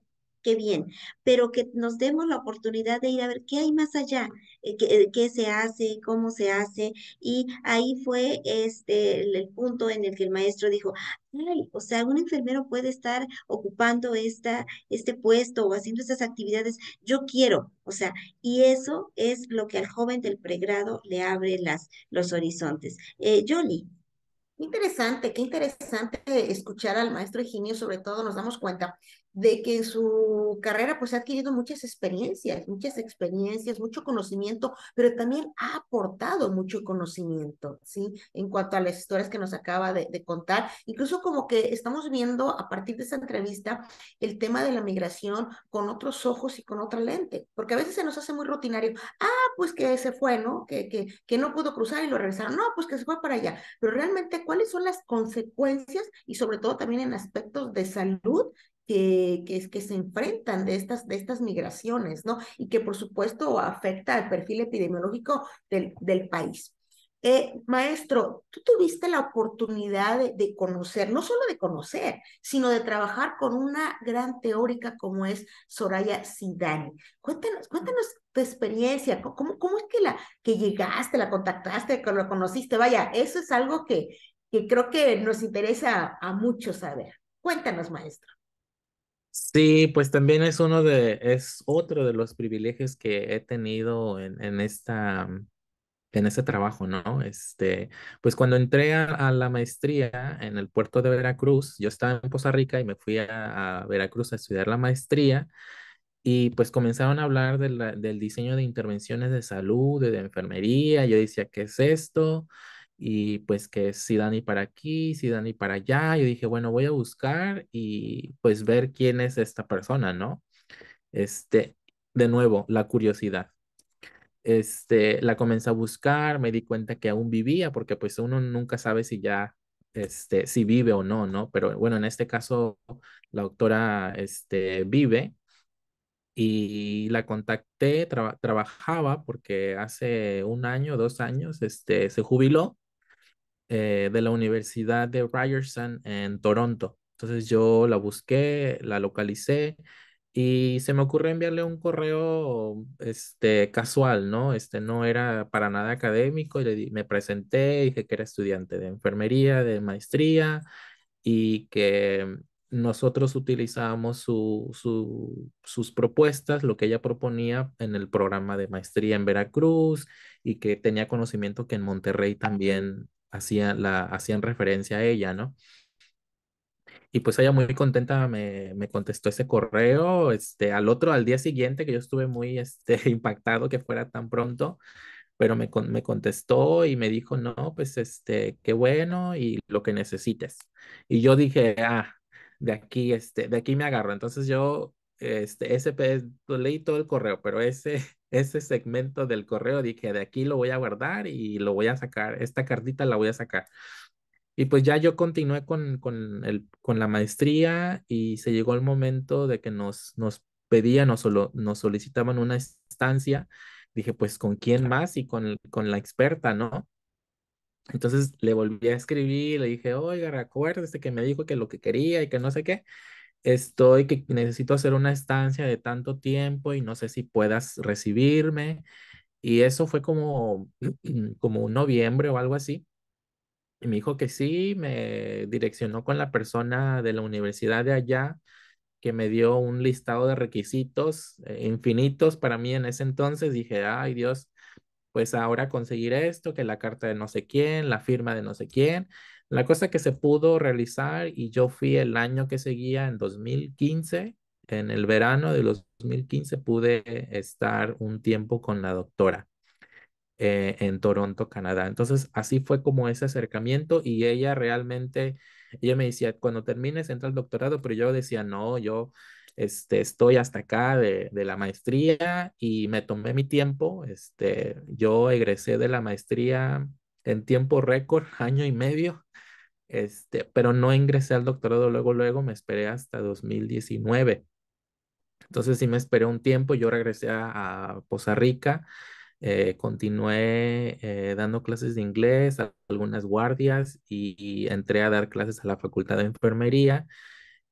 qué bien, pero que nos demos la oportunidad de ir a ver qué hay más allá, eh, eh, qué, se hace, cómo se hace. Y ahí fue este, el, punto en el que el maestro dijo, Ay, o sea, un enfermero puede estar ocupando esta, este puesto o haciendo estas actividades. Yo quiero, o sea, y eso es lo que al joven del pregrado le abre las, los horizontes. Eh, Qué Interesante, qué interesante escuchar al maestro Eugenio, sobre todo nos damos cuenta de que en su carrera pues ha adquirido muchas experiencias, muchas experiencias, mucho conocimiento, pero también ha aportado mucho conocimiento, ¿sí? En cuanto a las historias que nos acaba de, contar, incluso como que estamos viendo a partir de esta entrevista el tema de la migración con otros ojos y con otra lente, porque a veces se nos hace muy rutinario, ah, pues que se fue, ¿no? Que, que, que no pudo cruzar y lo regresaron, no, pues que se fue para allá, pero realmente cuáles son las consecuencias y sobre todo también en aspectos de salud que, es que se enfrentan de estas, de estas migraciones, ¿no? Y que por supuesto afecta al perfil epidemiológico del, del país. Eh, maestro, tú tuviste la oportunidad de, conocer, no solo de conocer, sino de trabajar con una gran teórica como es Soraya Sidani. Cuéntanos, cuéntanos tu experiencia, cómo, cómo es que, la, que llegaste, la contactaste, que la conociste. Vaya, eso es algo que, que creo que nos interesa a muchos saber. Cuéntanos, maestro. Sí, pues también es uno de, es otro de los privilegios que he tenido en, en esta, mm, en ese trabajo, ¿no? Este, pues cuando entré a, la maestría en el puerto de Veracruz, yo estaba en Costa Rica y me fui a, Veracruz a estudiar la maestría y pues comenzaron a hablar del diseño de intervenciones de salud, de, de enfermería, yo decía, ¿qué es esto? y pues que si Dani para aquí, si Dani para allá, yo dije, bueno, voy a buscar y pues ver quién es esta persona, ¿no? Este, de nuevo, la curiosidad. Este, la comencé a buscar, me di cuenta que aún vivía, porque pues uno nunca sabe si ya, este, si vive o no, ¿no? Pero bueno, en este caso, la doctora, este, vive y la contacté, trabajaba porque hace un año, dos años, este, se jubiló eh, de la Universidad de Ryerson en Toronto. Entonces yo la busqué, la localicé y se me ocurrió enviarle un correo este, casual, ¿no? Este no era para nada académico y me presenté, dije que era estudiante de enfermería, de maestría y que nosotros utilizábamos sus propuestas, lo que ella proponía en el programa de maestría en Veracruz y que tenía conocimiento que en Monterrey también Hacía la, hacían referencia a ella, ¿no? Y pues ella muy contenta me, me, contestó ese correo, este, al otro, al día siguiente, que yo estuve muy este, <laughs> impactado que fuera tan pronto, pero me, me contestó y me dijo, no, pues este, qué bueno y lo que necesites. Y yo dije, ah, de aquí, este, de aquí me agarro. Entonces yo, este, ese, leí todo el correo, pero ese, ese segmento del correo, dije, de aquí lo voy a guardar y lo voy a sacar, esta cartita la voy a sacar. Y pues ya yo continué con, con, el, con la maestría y se llegó el momento de que nos, nos pedían, o solo, nos solicitaban una estancia. Dije, pues con quién más y con, con la experta, ¿no? Entonces le volví a escribir, le dije, oiga, recuérdese que me dijo que lo que quería y que no sé qué estoy, que necesito hacer una estancia de tanto tiempo y no sé si puedas recibirme. Y eso fue como, <clears throat> como un noviembre o algo así. Y me dijo que sí, me direccionó con la persona de la universidad de allá, que me dio un listado de requisitos eh, infinitos para mí en ese entonces. Dije, ay Dios, pues ahora conseguir esto, que la carta de no sé quién, la firma de no sé quién. La cosa que se pudo realizar y yo fui el año que seguía, en 2015, en el verano de los 2015 pude estar un tiempo con la doctora eh, en Toronto, Canadá. Entonces, así fue como ese acercamiento y ella realmente, ella me decía, cuando termines entra al doctorado, pero yo decía, no, yo este, estoy hasta acá de, la maestría y me tomé mi tiempo. Este, yo egresé de la maestría en tiempo récord, año y medio, este, pero no ingresé al doctorado luego, luego, me esperé hasta 2019. Entonces sí me esperé un tiempo, yo regresé a, a Poza Rica, eh, continué eh, dando clases de inglés, a algunas guardias y, entré a dar clases a la Facultad de Enfermería.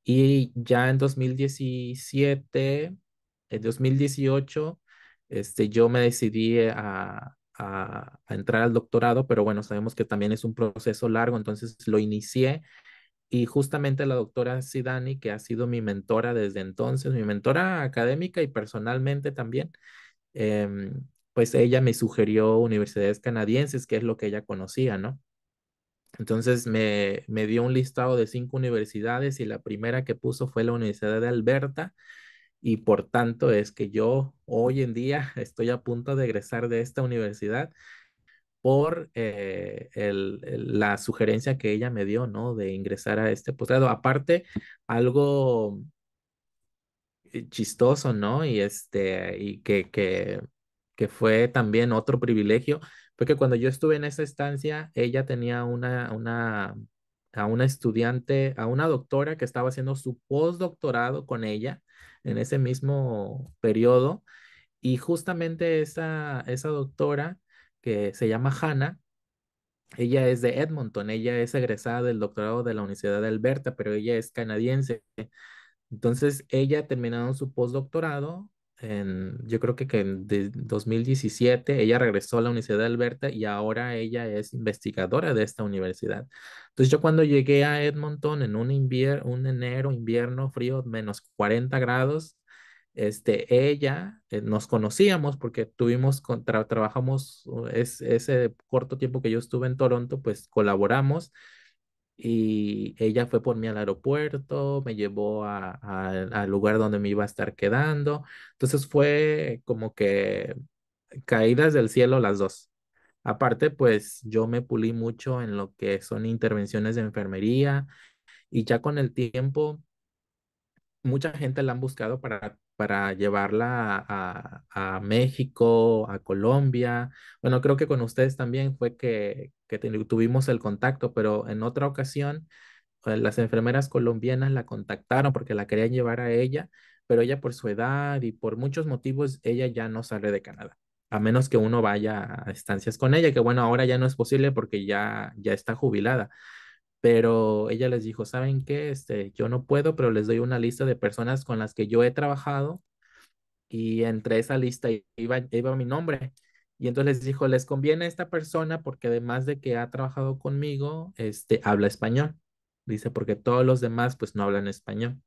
Y ya en 2017, en 2018, este, yo me decidí a, a, entrar al doctorado, pero bueno, sabemos que también es un proceso largo, entonces lo inicié y justamente la doctora Sidani, que ha sido mi mentora desde entonces, mi mentora académica y personalmente también, em, pues ella me sugirió universidades canadienses, que es lo que ella conocía, ¿no? Entonces me, me dio un listado de cinco universidades y la primera que puso fue la Universidad de Alberta y por tanto es que yo hoy en día estoy a punto de egresar de esta universidad por eh, la sugerencia que ella me dio, ¿no? De ingresar a este posgrado. Aparte, algo chistoso, ¿no? Y este, y que, que, que fue también otro privilegio, porque cuando yo estuve en esa estancia, ella tenía una, una a una estudiante, a una doctora que estaba haciendo su postdoctorado con ella en ese mismo periodo. Y justamente esa, esa doctora que se llama Hannah, ella es de Edmonton, ella es egresada del doctorado de la Universidad de Alberta, pero ella es canadiense. Entonces, ella terminado su postdoctorado yo creo que, que en 2017 ella regresó a la Universidad de Alberta y ahora ella es investigadora de esta universidad. Entonces yo cuando llegué a Edmonton en un, invierno un enero, invierno frío, menos 40 grados, este, ella, eh, nos conocíamos porque tuvimos, contra, trabajamos es, ese corto tiempo que yo estuve en Toronto, pues colaboramos y ella fue por mí al aeropuerto, me llevó al lugar donde me iba a estar quedando. Entonces fue como que caídas del cielo las dos. Aparte, pues yo me pulí mucho en lo que son intervenciones de enfermería y ya con el tiempo mucha gente la han buscado para, llevarla a, México, a Colombia. Bueno, creo que con ustedes también fue que, que tuvimos el contacto, pero en otra ocasión eh, las enfermeras colombianas la contactaron porque la querían llevar a ella, pero ella por su edad y por muchos motivos, ella ya no sale de Canadá, a menos que uno vaya a estancias con ella, que bueno, ahora ya no es posible porque ya, ya está jubilada pero ella les dijo, ¿saben qué? Este, yo no puedo, pero les doy una lista de personas con las que yo he trabajado y entre esa lista iba, iba mi nombre. Y entonces les dijo, les conviene esta persona porque además de que ha trabajado conmigo, este, habla español. Dice, porque todos los demás pues no hablan español.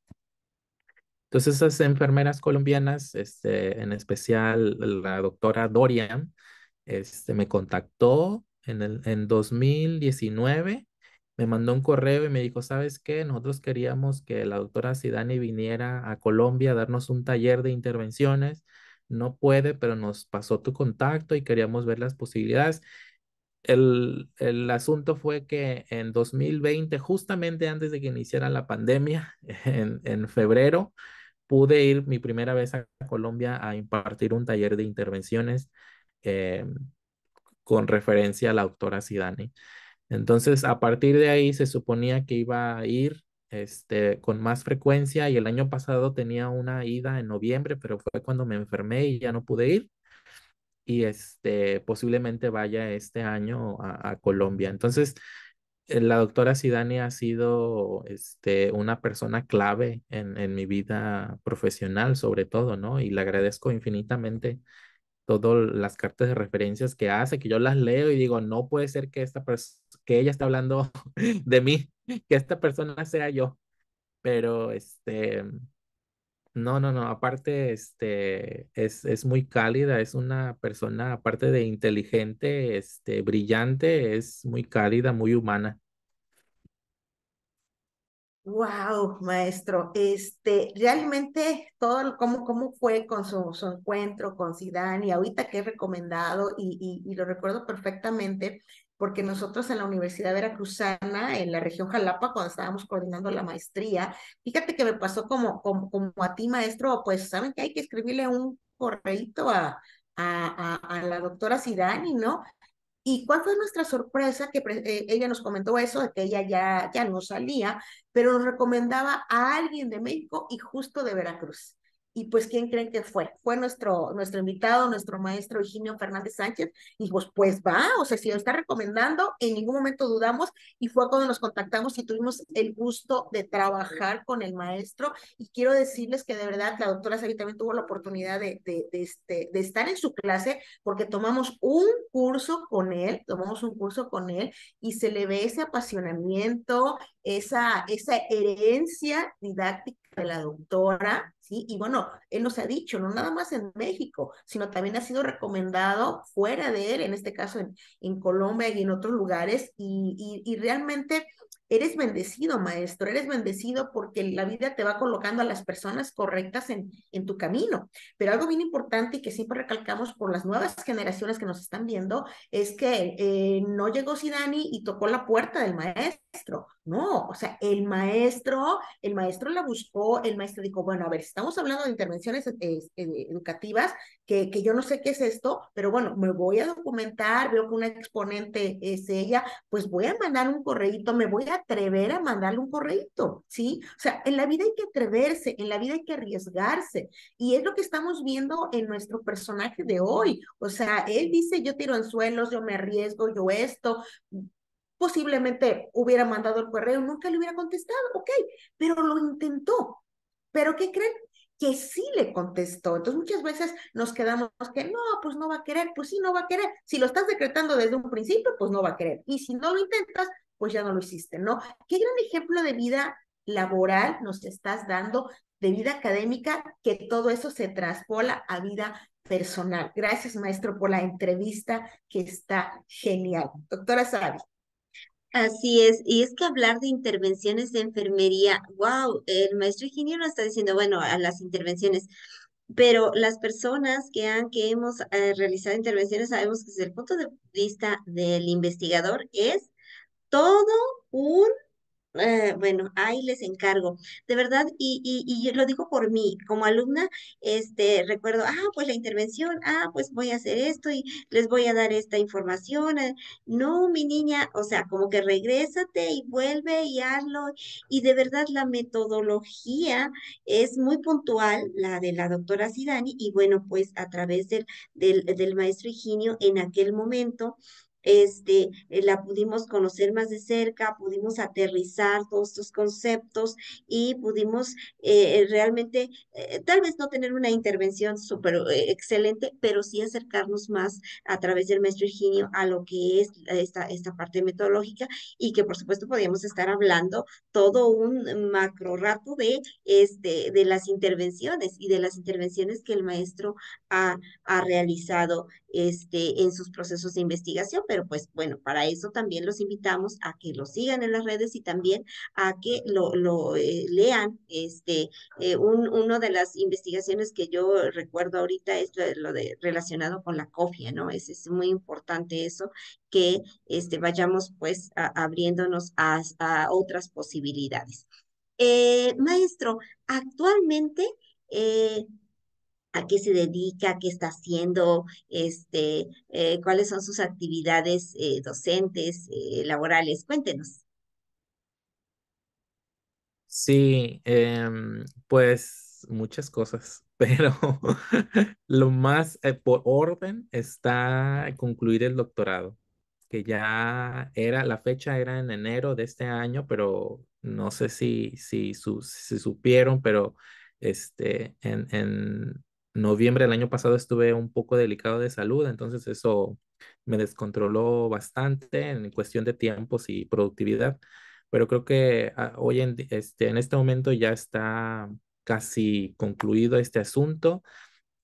Entonces esas enfermeras colombianas, este, en especial la doctora Dorian, este, me contactó en, el, en 2019 me mandó un correo y me dijo, ¿sabes qué? Nosotros queríamos que la doctora Sidani viniera a Colombia a darnos un taller de intervenciones. No puede, pero nos pasó tu contacto y queríamos ver las posibilidades. El, asunto fue que en 2020, justamente antes de que iniciara la pandemia, <laughs> en, febrero, pude ir mi primera vez a Colombia a impartir un taller de intervenciones em, con referencia a la doctora Sidani. Entonces, a partir de ahí se suponía que iba a ir este, con más frecuencia y el año pasado tenía una ida en noviembre, pero fue cuando me enfermé y ya no pude ir. Y este, posiblemente vaya este año a, Colombia. Entonces, eh, la doctora Sidani ha sido este, una persona clave en, en mi vida profesional, sobre todo, ¿no? Y le agradezco infinitamente todas las cartas de referencias que hace, que yo las leo y digo, no puede ser que esta que ella está hablando <laughs> de mí, que esta persona sea yo. Pero este no, no, no, aparte este es, es muy cálida, es una persona aparte de inteligente, este brillante, es muy cálida, muy humana. Wow, maestro, este, realmente todo, cómo, cómo fue con su, su encuentro con Sidani, ahorita que he recomendado y, y, lo recuerdo perfectamente porque nosotros en la Universidad Veracruzana, en la región Jalapa, cuando estábamos coordinando la maestría, fíjate que me pasó como, como, a ti, maestro, pues saben que hay que escribirle un correito a, a, a, la doctora Sidani, ¿no? ¿Y cuál fue nuestra sorpresa? Que eh, ella nos comentó eso, de que ella ya, ya no salía, pero nos recomendaba a alguien de México y justo de Veracruz. Y pues, ¿quién creen que fue? Fue nuestro, nuestro invitado, nuestro maestro Eugenio Fernández Sánchez. Y pues, pues va, o sea, si lo está recomendando, en ningún momento dudamos. Y fue cuando nos contactamos y tuvimos el gusto de trabajar con el maestro. Y quiero decirles que de verdad la doctora Sabi también tuvo la oportunidad de, de, de, este, de estar en su clase porque tomamos un curso con él, tomamos un curso con él y se le ve ese apasionamiento, esa, esa herencia didáctica de la doctora, ¿sí? Y bueno, él nos ha dicho, no nada más en México, sino también ha sido recomendado fuera de él, en este caso en, en Colombia y en otros lugares, y, realmente eres bendecido, maestro, eres bendecido porque la vida te va colocando a las personas correctas en, en tu camino. Pero algo bien importante y que siempre recalcamos por las nuevas generaciones que nos están viendo es que eh, no llegó Sidani y tocó la puerta del maestro no, o sea, el maestro, el maestro la buscó, el maestro dijo, bueno, a ver, estamos hablando de intervenciones eh, educativas, que, que yo no sé qué es esto, pero bueno, me voy a documentar, veo que una exponente es ella, pues voy a mandar un correíto, me voy a atrever a mandarle un correíto, ¿sí? O sea, en la vida hay que atreverse, en la vida hay que arriesgarse, y es lo que estamos viendo en nuestro personaje de hoy, o sea, él dice, yo tiro anzuelos, yo me arriesgo, yo esto, posiblemente hubiera mandado el correo, nunca le hubiera contestado, ok, pero lo intentó. Pero ¿qué creen? Que sí le contestó. Entonces muchas veces nos quedamos que no, pues no va a querer, pues sí, no va a querer. Si lo estás decretando desde un principio, pues no va a querer. Y si no lo intentas, pues ya no lo hiciste, ¿no? Qué gran ejemplo de vida laboral nos estás dando, de vida académica, que todo eso se traspola a vida personal. Gracias, maestro, por la entrevista que está genial. Doctora Sabi. Así es, y es que hablar de intervenciones de enfermería, wow, el maestro ingeniero está diciendo, bueno, a las intervenciones, pero las personas que, han, que hemos eh, realizado intervenciones sabemos que desde el punto de vista del investigador es todo un eh, bueno, ahí les encargo. De verdad, y, y, lo digo por mí, como alumna, este, recuerdo, ah, pues la intervención, ah, pues voy a hacer esto y les voy a dar esta información. Eh". No, mi niña, o sea, como que regrésate y vuelve y hazlo. Y de verdad, la metodología es muy puntual, la de la doctora Sidani, y bueno, pues a través del, del, del maestro Higinio en aquel momento, este, eh, la pudimos conocer más de cerca, pudimos aterrizar todos estos conceptos y pudimos eh, realmente, eh, tal vez no tener una intervención súper excelente, pero sí acercarnos más a través del maestro Virginio a lo que es esta, esta parte metodológica y que por supuesto podíamos estar hablando todo un macro rato de, este, de las intervenciones y de las intervenciones que el maestro ha, ha realizado este, en sus procesos de investigación, pero pues bueno, para eso también los invitamos a que lo sigan en las redes y también a que lo, lo eh, lean. Este, eh, un, uno de las investigaciones que yo recuerdo ahorita es lo de, relacionado con la cofia, ¿no? Es, es muy importante eso, que este, vayamos pues abriéndonos a, otras posibilidades. Eh, maestro, actualmente a qué se dedica, qué está haciendo, este, eh, cuáles son sus actividades eh, docentes, eh, laborales. Cuéntenos. Sí, em, pues muchas cosas, <laughs> pero lo más por orden está concluir el doctorado, que ya era, la fecha era en enero de este año, pero no sé si, si, supieron, pero este, en noviembre del año pasado estuve un poco delicado de salud, entonces eso me descontroló bastante en cuestión de tiempos y productividad, pero creo que ah, hoy en, este, en este momento ya está casi concluido este asunto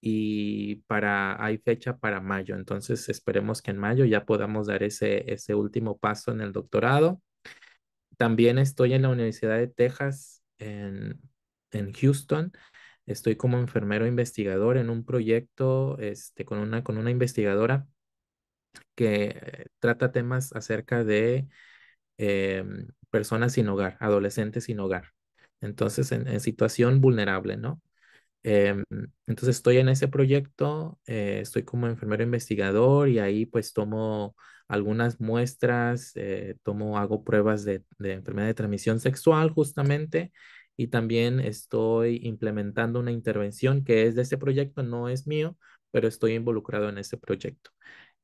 y para hay fecha para mayo, entonces esperemos que en mayo ya podamos dar ese, ese último paso en el doctorado. También estoy en la Universidad de Texas en, en Houston Estoy como enfermero investigador en un proyecto este, con, una, con una investigadora que trata temas acerca de em, personas sin hogar, adolescentes sin hogar. Entonces, en, situación vulnerable, ¿no? Em, entonces, estoy en ese proyecto, eh, estoy como enfermero investigador y ahí pues tomo algunas muestras, eh, tomo, hago pruebas de, de enfermedad de transmisión sexual justamente y también estoy implementando una intervención que es de ese proyecto, no es mío, pero estoy involucrado en ese proyecto.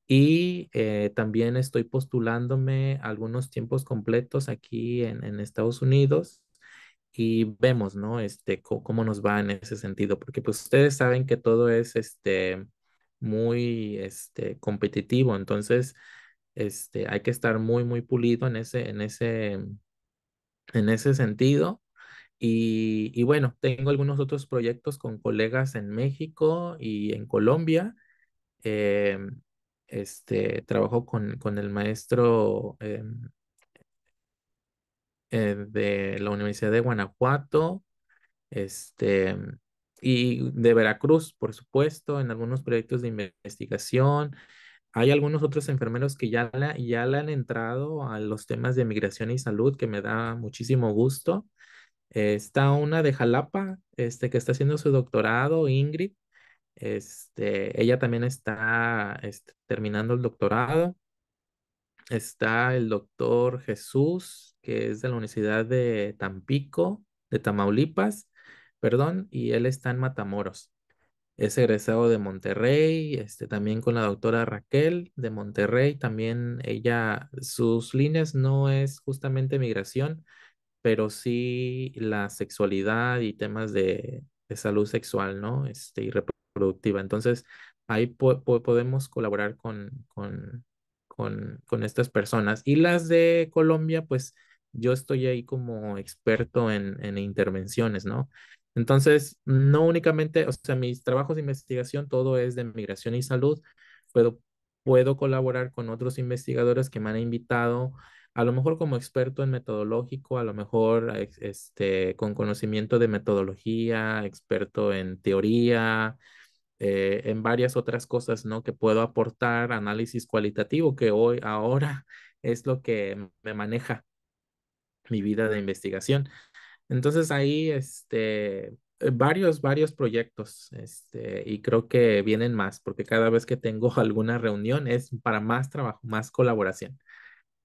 Y eh, también estoy postulándome algunos tiempos completos aquí en, en Estados Unidos y vemos, ¿no? Este, cómo nos va en ese sentido, porque pues ustedes saben que todo es este, muy este, competitivo, entonces este, hay que estar muy, muy pulido en ese, en ese, en ese sentido y, bueno, tengo algunos otros proyectos con colegas en México y en Colombia. Em, este, trabajo con, el maestro em, eh, de la Universidad de Guanajuato este, y de Veracruz, por supuesto, en algunos proyectos de investigación. Hay algunos otros enfermeros que ya, ya le han entrado a los temas de migración y salud, que me da muchísimo gusto está una de Jalapa, este, que está haciendo su doctorado, Ingrid. Este, ella también está este, terminando el doctorado. Está el doctor Jesús, que es de la Universidad de Tampico, de Tamaulipas, perdón, y él está en Matamoros. Es egresado de Monterrey, este, también con la doctora Raquel de Monterrey, también ella, sus líneas no es justamente migración, pero sí la sexualidad y temas de, salud sexual, ¿no? Este, y reproductiva. Entonces, ahí podemos colaborar con, con, con, con, estas personas. Y las de Colombia, pues yo estoy ahí como experto en, en intervenciones, ¿no? Entonces, no únicamente, o sea, mis trabajos de investigación, todo es de migración y salud, pero puedo colaborar con otros investigadores que me han invitado a lo mejor como experto en metodológico, a lo mejor este, con conocimiento de metodología, experto en teoría, eh, en varias otras cosas, ¿no? Que puedo aportar análisis cualitativo, que hoy, ahora <laughs> es lo que me maneja mi vida de investigación. Entonces ahí, este, varios, varios proyectos, este, y creo que vienen más, porque cada vez que tengo <laughs> alguna reunión es para más trabajo, más colaboración.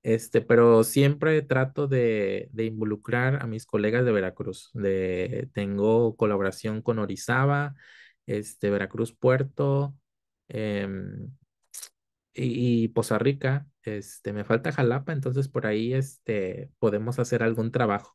Este, pero siempre trato de, involucrar a mis colegas de Veracruz. De, tengo colaboración con Orizaba, este, Veracruz Puerto em, y, y, Poza Rica. Este, me falta Jalapa, entonces por ahí este, podemos hacer algún trabajo.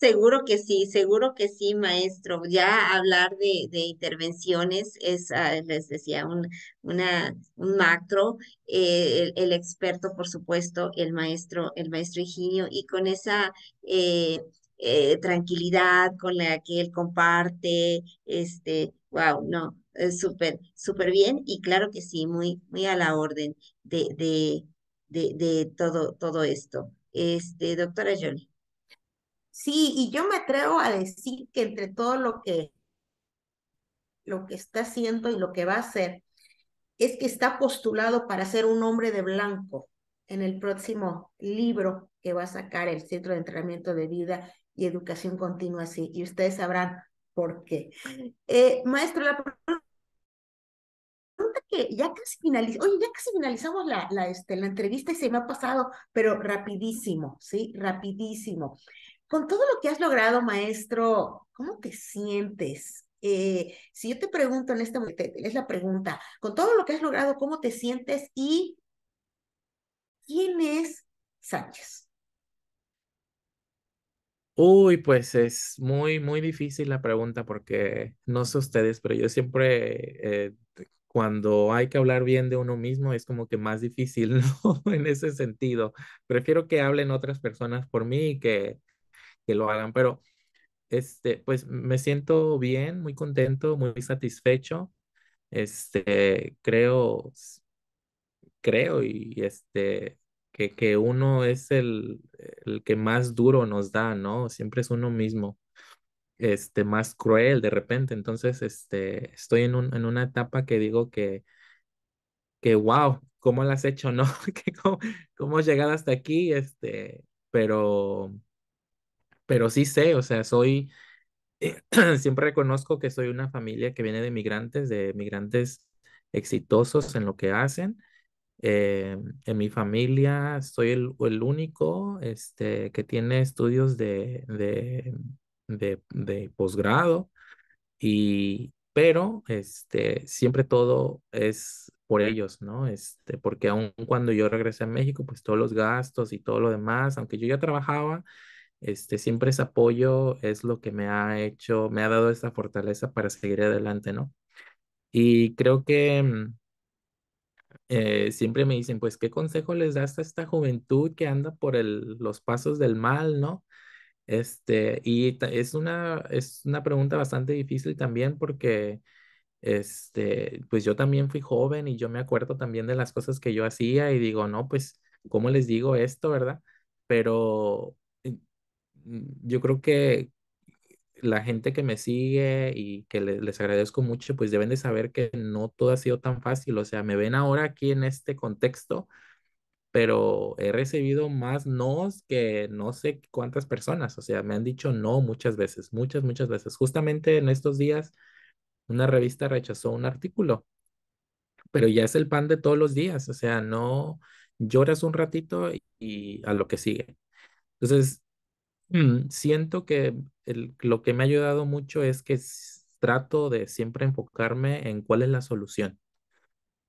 Seguro que sí, seguro que sí, maestro. Ya hablar de, de intervenciones es, ah, les decía, un, una, un macro, eh, el, experto, por supuesto, el maestro, el maestro Higinio, y con esa eh, eh, tranquilidad con la que él comparte, este, wow, no, súper, súper bien, y claro que sí, muy, muy a la orden de, de, de, de todo, todo esto. Este, doctora Jolie. Sí, y yo me atrevo a decir que entre todo lo que, lo que está haciendo y lo que va a hacer, es que está postulado para ser un hombre de blanco en el próximo libro que va a sacar el Centro de Entrenamiento de Vida y Educación Continua, sí, y ustedes sabrán por qué. Eh, maestro, la pregunta que ya casi finalizamos, oye, ya casi finalizamos la, la, este, la entrevista y se me ha pasado, pero rapidísimo, sí, rapidísimo. Con todo lo que has logrado, maestro, ¿cómo te sientes? Eh, si yo te pregunto en este momento, es la pregunta, con todo lo que has logrado, ¿cómo te sientes? ¿Y quién es Sánchez? Uy, pues es muy, muy difícil la pregunta porque no sé ustedes, pero yo siempre eh, cuando hay que hablar bien de uno mismo es como que más difícil, <laughs> en ese sentido. Prefiero que hablen otras personas por mí y que que lo hagan, pero este, pues me siento bien, muy contento, muy satisfecho. Este, creo, creo y este, que, que uno es el, el que más duro nos da, ¿no? Siempre es uno mismo, este, más cruel de repente. Entonces, este, estoy en, un, en una etapa que digo que, que wow, ¿cómo lo has hecho, no? <laughs> ¿Cómo, cómo has llegado hasta aquí? Este, pero pero sí sé, o sea, soy, eh, <clears throat> siempre reconozco que soy una familia que viene de migrantes, de migrantes exitosos en lo que hacen. Eh, en mi familia soy el, el, único este, que tiene estudios de, de, de, de posgrado, y, pero este, siempre todo es por ellos, ¿no? Este, porque aun cuando yo regresé a México, pues todos los gastos y todo lo demás, aunque yo ya trabajaba, este, siempre ese apoyo es lo que me ha hecho, me ha dado esta fortaleza para seguir adelante, ¿no? Y creo que mm, eh, siempre me dicen, pues, ¿qué consejo les das a esta juventud que anda por los pasos del mal, ¿no? Este, y es una, es una pregunta bastante difícil también porque, este, pues yo también fui joven y yo me acuerdo también de las cosas que yo hacía y digo, no, pues, ¿cómo les digo esto, verdad? Pero yo creo que la gente que me sigue y que les agradezco mucho, pues deben de saber que no todo ha sido tan fácil. O sea, me ven ahora aquí en este contexto, pero he recibido más nos que no sé cuántas personas. O sea, me han dicho no muchas veces, muchas, muchas veces. Justamente en estos días, una revista rechazó un artículo, pero ya es el pan de todos los días. O sea, no lloras un ratito y, y a lo que sigue. Entonces, Mm, siento que lo que me ha ayudado mucho es que trato de siempre enfocarme en cuál es la solución.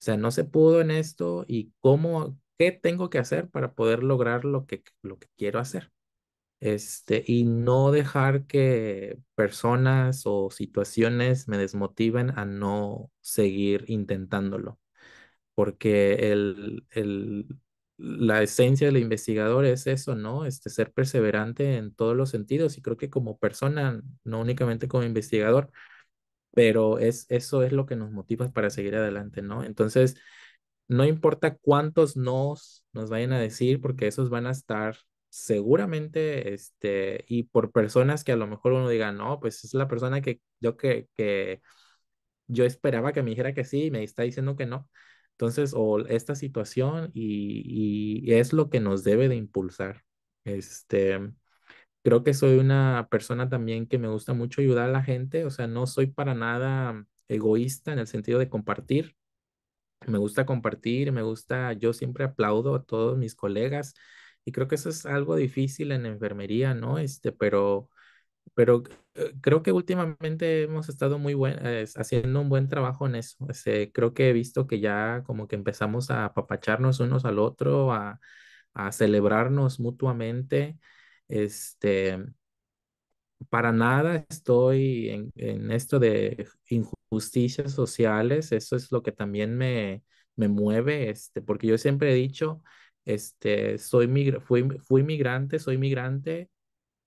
O sea, no se pudo en esto y cómo, qué tengo que hacer para poder lograr lo que, lo que quiero hacer. Este, y no dejar que personas o situaciones me desmotiven a no seguir intentándolo, porque el, el la esencia del investigador es eso, ¿no? Este, ser perseverante en todos los sentidos y creo que como persona, no únicamente como investigador, pero es, eso es lo que nos motiva para seguir adelante, ¿no? Entonces, no importa cuántos nos nos vayan a decir, porque esos van a estar seguramente, este, y por personas que a lo mejor uno diga, no, pues es la persona que yo que, que yo esperaba que me dijera que sí y me está diciendo que no entonces, o esta situación y, y, es lo que nos debe de impulsar. Este, creo que soy una persona también que me gusta mucho ayudar a la gente, o sea, no soy para nada egoísta en el sentido de compartir. Me gusta compartir, me gusta, yo siempre aplaudo a todos mis colegas y creo que eso es algo difícil en enfermería, ¿no? Este, pero pero eh, creo que últimamente hemos estado muy eh, haciendo un buen trabajo en eso. Este, creo que he visto que ya como que empezamos a apapacharnos unos al otro, a, celebrarnos mutuamente. Este, para nada estoy en, esto de injusticias sociales, eso es lo que también me, mueve, este, porque yo siempre he dicho, este, soy fui migrante, soy migrante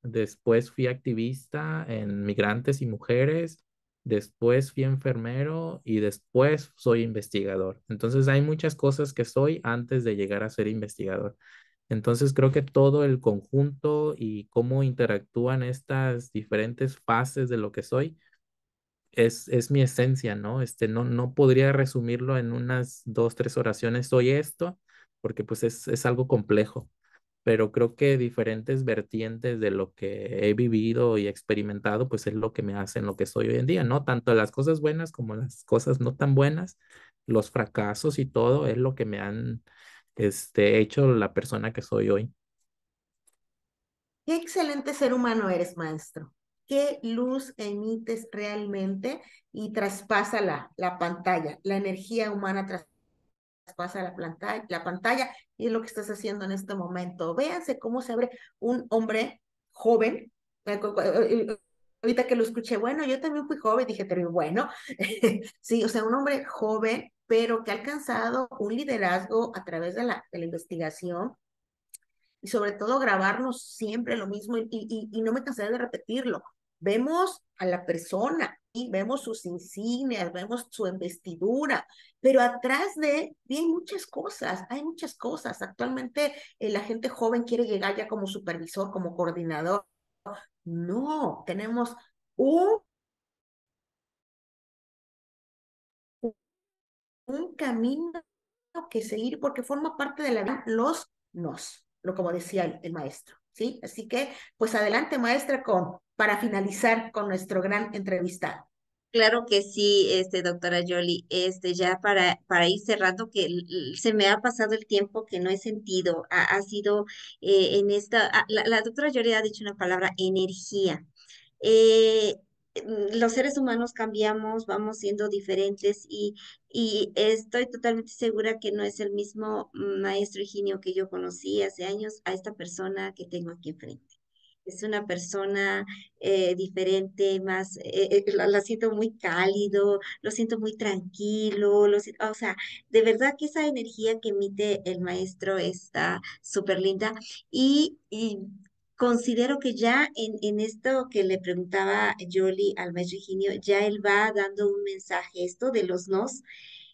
después fui activista en migrantes y mujeres, después fui enfermero y después soy investigador. Entonces hay muchas cosas que soy antes de llegar a ser investigador. Entonces creo que todo el conjunto y cómo interactúan estas diferentes fases de lo que soy es, mi esencia, ¿no? Este, no, podría resumirlo en unas dos, tres oraciones, soy esto, porque pues es algo complejo pero creo que diferentes vertientes de lo que he vivido y experimentado, pues es lo que me hacen lo que soy hoy en día, ¿no? Tanto las cosas buenas como las cosas no tan buenas, los fracasos y todo es lo que me han este, hecho la persona que soy hoy. Qué excelente ser humano eres, maestro. Qué luz emites realmente y traspasa la, la pantalla, la energía humana traspasa la pantalla, la pantalla y es lo que estás haciendo en este momento. Véanse cómo se abre un hombre joven. Eh, eh, ahorita que lo escuché, bueno, yo también fui joven, dije, pero bueno, <laughs> sí, o sea, un hombre joven, pero que ha alcanzado un liderazgo a través de la, de la investigación, y sobre todo grabarnos siempre lo mismo y, y, y, no me cansaré de repetirlo. Vemos a la persona, vemos sus insignias, vemos su investidura, pero atrás de hay muchas cosas, hay muchas cosas. Actualmente eh, la gente joven quiere llegar ya como supervisor, como coordinador. No, tenemos un, un camino que seguir porque forma parte de la vida los nos, lo como decía el, el maestro. ¿sí? Así que, pues adelante, maestra, con para finalizar con nuestro gran entrevistado. Claro que sí, este, doctora Jolie. Este, ya para, para ir cerrando, que se me ha pasado el tiempo que no he sentido. Ha, sido eh, en esta. Ah, la, doctora Jolie ha dicho una palabra: energía. Eh, mm, los seres humanos cambiamos, vamos siendo diferentes y, y estoy totalmente segura que no es el mismo maestro Higinio que yo conocí hace años a esta persona que tengo aquí enfrente es una persona eh, diferente, más, eh, eh, la, siento muy cálido, lo siento muy tranquilo, lo, o sea, de verdad que esa energía que emite el maestro está súper linda y, considero que ya en, en esto que le preguntaba Jolie al maestro Higinio, ya él va dando un mensaje, esto de los nos,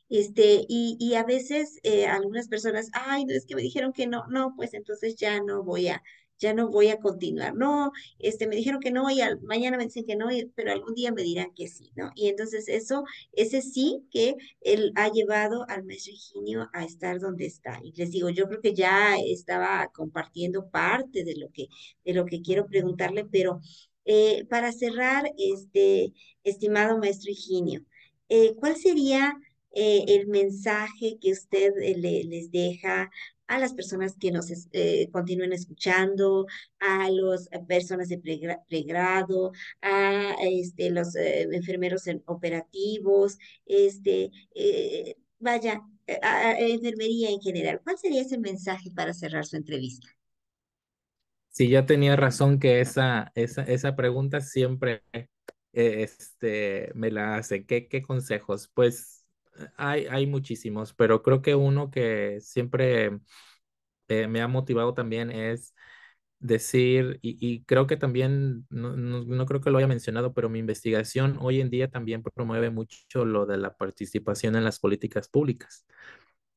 este, y, y, a veces algunas personas, ay, no es que me dijeron que no, no, pues entonces ya no voy a, ya no voy a continuar. No, este, me dijeron que no y mañana me dicen que no, pero algún día me dirán que sí, ¿no? Y entonces eso, ese sí que él ha llevado al maestro Higinio a estar donde está. Y les digo, yo creo que ya estaba compartiendo parte de lo que, de lo que quiero preguntarle, pero eh, para cerrar, este, estimado maestro Higinio, eh, ¿cuál sería... Eh, el mensaje que usted les deja a las personas que nos eh, continúen escuchando, a las eh, personas de pregrado, a este, los eh, enfermeros operativos, este, vaya, a, enfermería en general. ¿Cuál sería ese mensaje para cerrar su entrevista? Sí, ya tenía razón que esa, esa, pregunta siempre este, me la hace. ¿Qué, ¿Qué consejos? Pues hay, hay muchísimos, pero creo que uno que siempre eh, me ha motivado también es decir, y, y creo que también, no, creo que lo haya mencionado, pero mi investigación hoy en día también promueve mucho lo de la participación en las políticas públicas,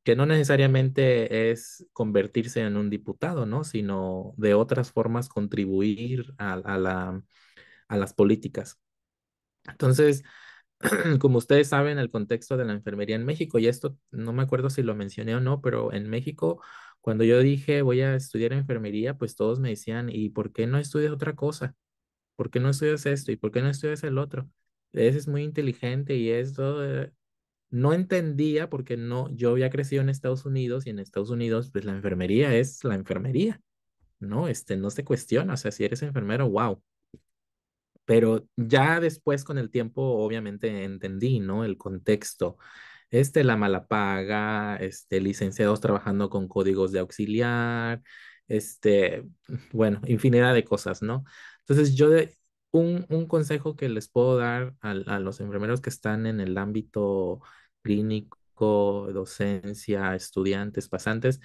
que no necesariamente es convertirse en un diputado, ¿no? Sino de otras formas contribuir a, a la, a las políticas. Entonces, <clears throat> como ustedes saben, el contexto de la enfermería en México, y esto no me acuerdo si lo mencioné o no, pero en México, cuando yo dije voy a estudiar enfermería, pues todos me decían, ¿y por qué no estudias otra cosa? ¿Por qué no estudias esto? ¿Y por qué no estudias el otro? Ese es muy inteligente y esto eh, no entendía porque no, yo había crecido en Estados Unidos y en Estados Unidos, pues la enfermería es la enfermería, ¿no? Este, no se cuestiona, o sea, si eres enfermero, wow, pero ya después con el tiempo obviamente entendí, ¿no? El contexto. Este, la mala paga, este, licenciados trabajando con códigos de auxiliar, este, bueno, infinidad de cosas, ¿no? Entonces yo un, consejo que les puedo dar a, los enfermeros que están en el ámbito clínico, docencia, estudiantes, pasantes,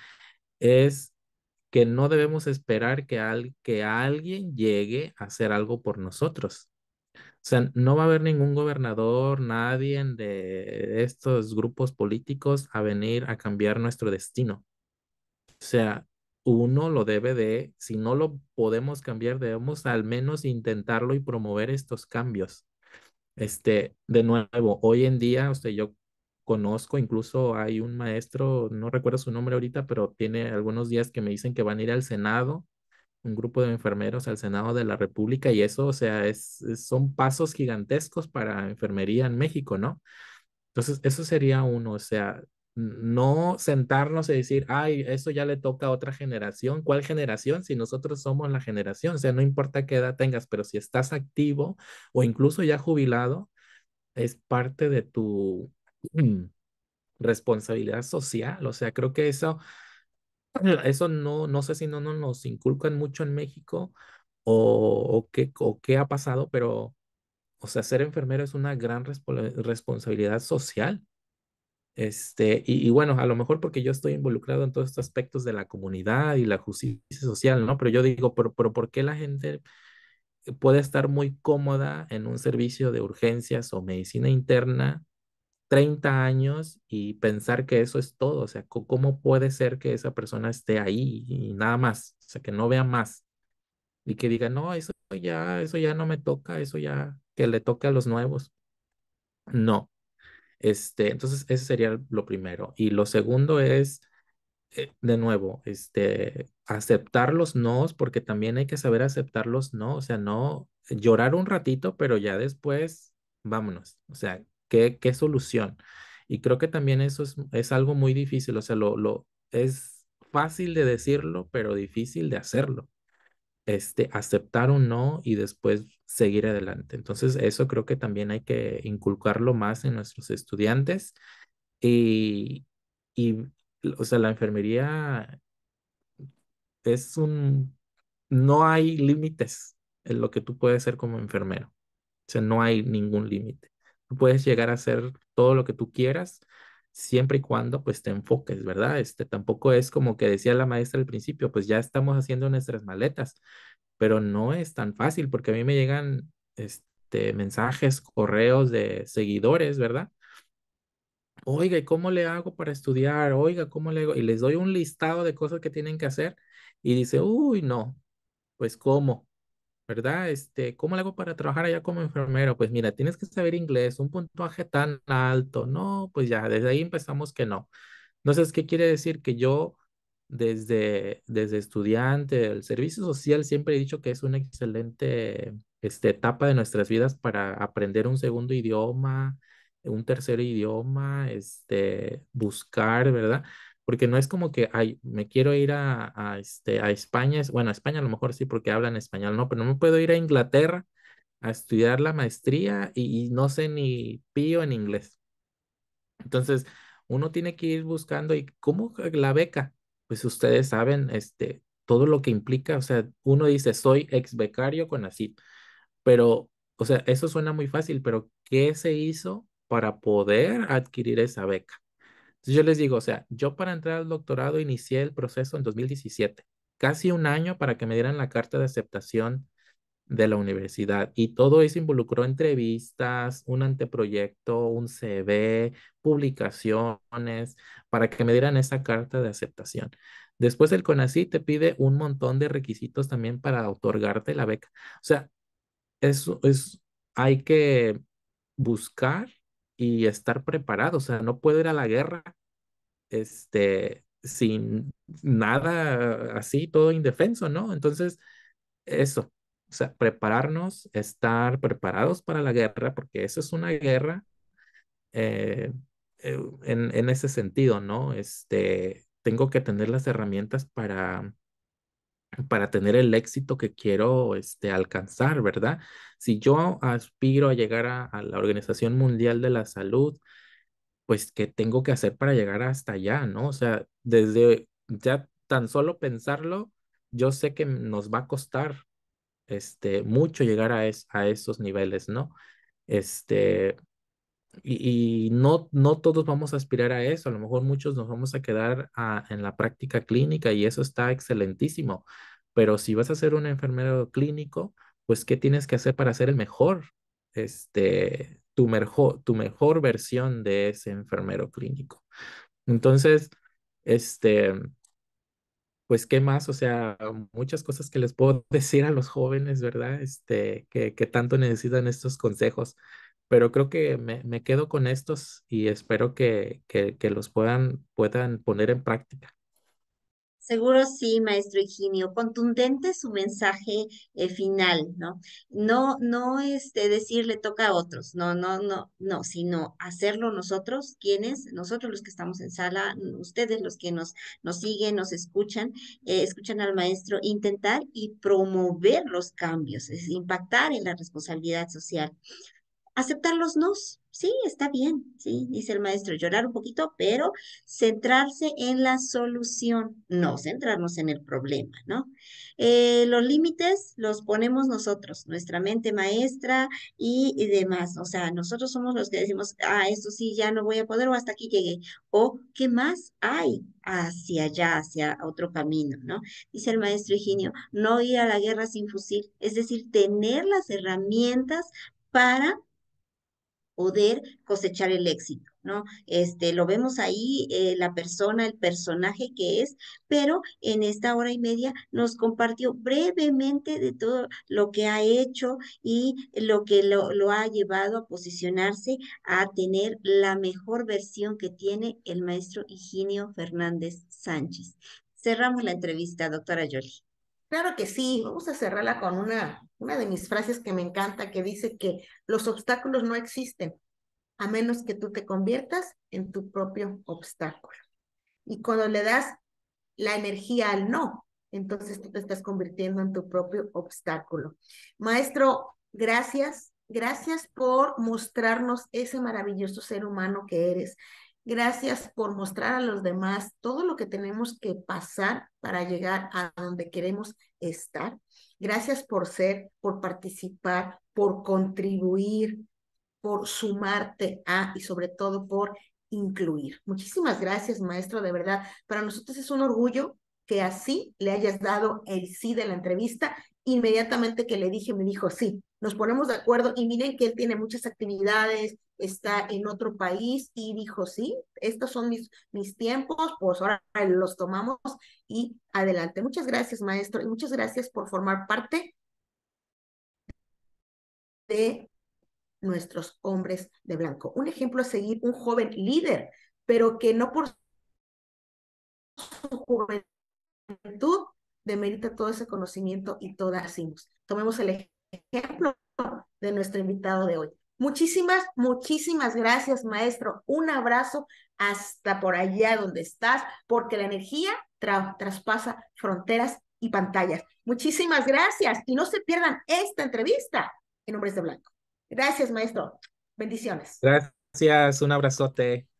es que no debemos esperar que, al, que alguien llegue a hacer algo por nosotros. O sea, no va a haber ningún gobernador, nadie de estos grupos políticos a venir a cambiar nuestro destino. O sea, uno lo debe de, si no lo podemos cambiar, debemos al menos intentarlo y promover estos cambios. Este, de nuevo, hoy en día, usted, yo conozco, incluso hay un maestro, no recuerdo su nombre ahorita, pero tiene algunos días que me dicen que van a ir al Senado, un grupo de enfermeros al Senado de la República, y eso, o sea, es, son pasos gigantescos para enfermería en México, ¿no? Entonces, eso sería uno, o sea, no sentarnos y decir, ay, eso ya le toca a otra generación. ¿Cuál generación? Si nosotros somos la generación, o sea, no importa qué edad tengas, pero si estás activo o incluso ya jubilado, es parte de tu, Mm, responsabilidad social. O sea, creo que eso, <clears throat> eso no, no sé si no, nos inculcan mucho en México o, qué, o qué ha pasado, pero, o sea, ser enfermero es una gran responsabilidad social. Este, y, bueno, a lo mejor porque yo estoy involucrado en todos estos aspectos de la comunidad y la justicia social, ¿no? Pero yo digo, pero ¿por qué la gente puede estar muy cómoda en un servicio de urgencias o medicina interna 30 años y pensar que eso es todo. O sea, ¿cómo puede ser que esa persona esté ahí y nada más? O sea, que no vea más y que diga, no, eso ya, eso ya no me toca, eso ya que le toque a los nuevos. No. Este, entonces, ese sería lo primero. Y lo segundo es, eh, de nuevo, este, aceptar los no porque también hay que saber aceptar los no, o sea, no llorar un ratito, pero ya después, vámonos. O sea, ¿Qué, solución? Y creo que también eso es, es algo muy difícil, o sea, lo, es fácil de decirlo, pero difícil de hacerlo. Este, aceptar o no y después seguir adelante. Entonces, eso creo que también hay que inculcarlo más en nuestros estudiantes. Y, y o sea, la enfermería es un, no hay límites en lo que tú puedes ser como enfermero. O sea, no hay ningún límite puedes llegar a hacer todo lo que tú quieras siempre y cuando pues te enfoques, ¿verdad? Este tampoco es como que decía la maestra al principio, pues ya estamos haciendo nuestras maletas, pero no es tan fácil porque a mí me llegan este mensajes, correos de seguidores, ¿verdad? Oiga, ¿y cómo le hago para estudiar? Oiga, ¿cómo le hago? Y les doy un listado de cosas que tienen que hacer y dice, "Uy, no. Pues cómo? ¿verdad? Este, ¿cómo le hago para trabajar allá como enfermero? Pues mira, tienes que saber inglés, un puntaje tan alto, no, pues ya, desde ahí empezamos que no. Entonces, ¿qué quiere decir? Que yo desde, desde estudiante, el servicio social siempre he dicho que es una excelente este, etapa de nuestras vidas para aprender un segundo idioma, un tercer idioma, este, buscar, ¿verdad? porque no es como que, ay, me quiero ir a, este, a España, bueno, a España a lo mejor sí porque hablan español, no, pero no me puedo ir a Inglaterra a estudiar la maestría y, no sé ni pío en inglés. Entonces, uno tiene que ir buscando, ¿y cómo la beca? Pues ustedes saben, este, todo lo que implica, o sea, uno dice, soy ex becario con ACID, pero, o sea, eso suena muy fácil, pero ¿qué se hizo para poder adquirir esa beca? yo les digo, o sea, yo para entrar al doctorado inicié el proceso en 2017, casi un año para que me dieran la carta de aceptación de la universidad y todo eso involucró entrevistas, un anteproyecto, un CV, publicaciones, para que me dieran esa carta de aceptación. Después el CONACYT te pide un montón de requisitos también para otorgarte la beca. O sea, eso es, hay que buscar y estar preparado. O sea, no puedo ir a la guerra este, sin nada así, todo indefenso, ¿no? Entonces, eso, o sea, prepararnos, estar preparados para la guerra, porque eso es una guerra eh, eh, en, en ese sentido, ¿no? Este, tengo que tener las herramientas para para tener el éxito que quiero este, alcanzar, ¿verdad? Si yo aspiro a llegar a, la Organización Mundial de la Salud, pues, ¿qué tengo que hacer para llegar hasta allá, ¿no? O sea, desde ya tan solo pensarlo, yo sé que nos va a costar este, mucho llegar a, a esos niveles, ¿no? Este, y, no, no todos vamos a aspirar a eso, a lo mejor muchos nos vamos a quedar en la práctica clínica y eso está excelentísimo, pero si vas a ser un enfermero clínico, pues ¿qué tienes que hacer para ser el mejor? Este, tu mejor, tu mejor versión de ese enfermero clínico. Entonces, este, pues, ¿qué más? O sea, muchas cosas que les puedo <laughs> decir a los jóvenes, ¿verdad? Este, que tanto necesitan estos consejos pero creo que me, quedo con estos y espero que, los puedan, puedan poner en práctica. Seguro sí, maestro Higinio, contundente su mensaje eh, final, ¿no? No, no este, decirle toca a otros, no, no, no, no, sino hacerlo nosotros, quienes, nosotros los que estamos en sala, ustedes los que nos, nos siguen, nos escuchan, eh, escuchan al maestro, intentar y promover los cambios, es impactar en la responsabilidad social aceptar los nos. Sí, está bien, sí, dice el maestro, llorar un poquito, pero centrarse en la solución, no centrarnos en el problema, ¿no? Eh, los límites los ponemos nosotros, nuestra mente maestra y, demás. O sea, nosotros somos los que decimos, ah, esto sí, ya no voy a poder o hasta aquí llegué. O, ¿qué más hay hacia allá, hacia otro camino, ¿no? Dice el maestro Higinio, no ir a la guerra sin fusil, es decir, tener las herramientas para poder cosechar el éxito, ¿no? Este, lo vemos ahí, eh, la persona, el personaje que es, pero en esta hora y media nos compartió brevemente de todo lo que ha hecho y lo que lo, ha llevado a posicionarse a tener la mejor versión que tiene el maestro Higinio Fernández Sánchez. Cerramos la entrevista, doctora Jolie. Claro que sí, vamos a cerrarla con una, una de mis frases que me encanta, que dice que los obstáculos no existen a menos que tú te conviertas en tu propio obstáculo. Y cuando le das la energía al no, entonces tú te estás convirtiendo en tu propio obstáculo. Maestro, gracias. Gracias por mostrarnos ese maravilloso ser humano que eres. Gracias por mostrar a los demás todo lo que tenemos que pasar para llegar a donde queremos estar. Gracias por ser, por participar, por contribuir, por sumarte a y sobre todo por incluir. Muchísimas gracias, maestro, de verdad. Para nosotros es un orgullo que así le hayas dado el sí de la entrevista. Inmediatamente que le dije, me dijo, sí, nos ponemos de acuerdo y miren que él tiene muchas actividades, está en otro país y dijo, sí, estos son mis, mis tiempos, pues ahora los tomamos y adelante. Muchas gracias, maestro, y muchas gracias por formar parte de nuestros hombres de blanco. Un ejemplo a seguir, un joven líder, pero que no por su juventud demerita todo ese conocimiento y todas hacemos. Tomemos el ejemplo de nuestro invitado de hoy. Muchísimas, muchísimas gracias, maestro. Un abrazo hasta por allá donde estás, porque la energía traspasa fronteras y pantallas. Muchísimas gracias y no se pierdan esta entrevista en Hombres de Blanco. Gracias, maestro. Bendiciones. Gracias, un abrazote.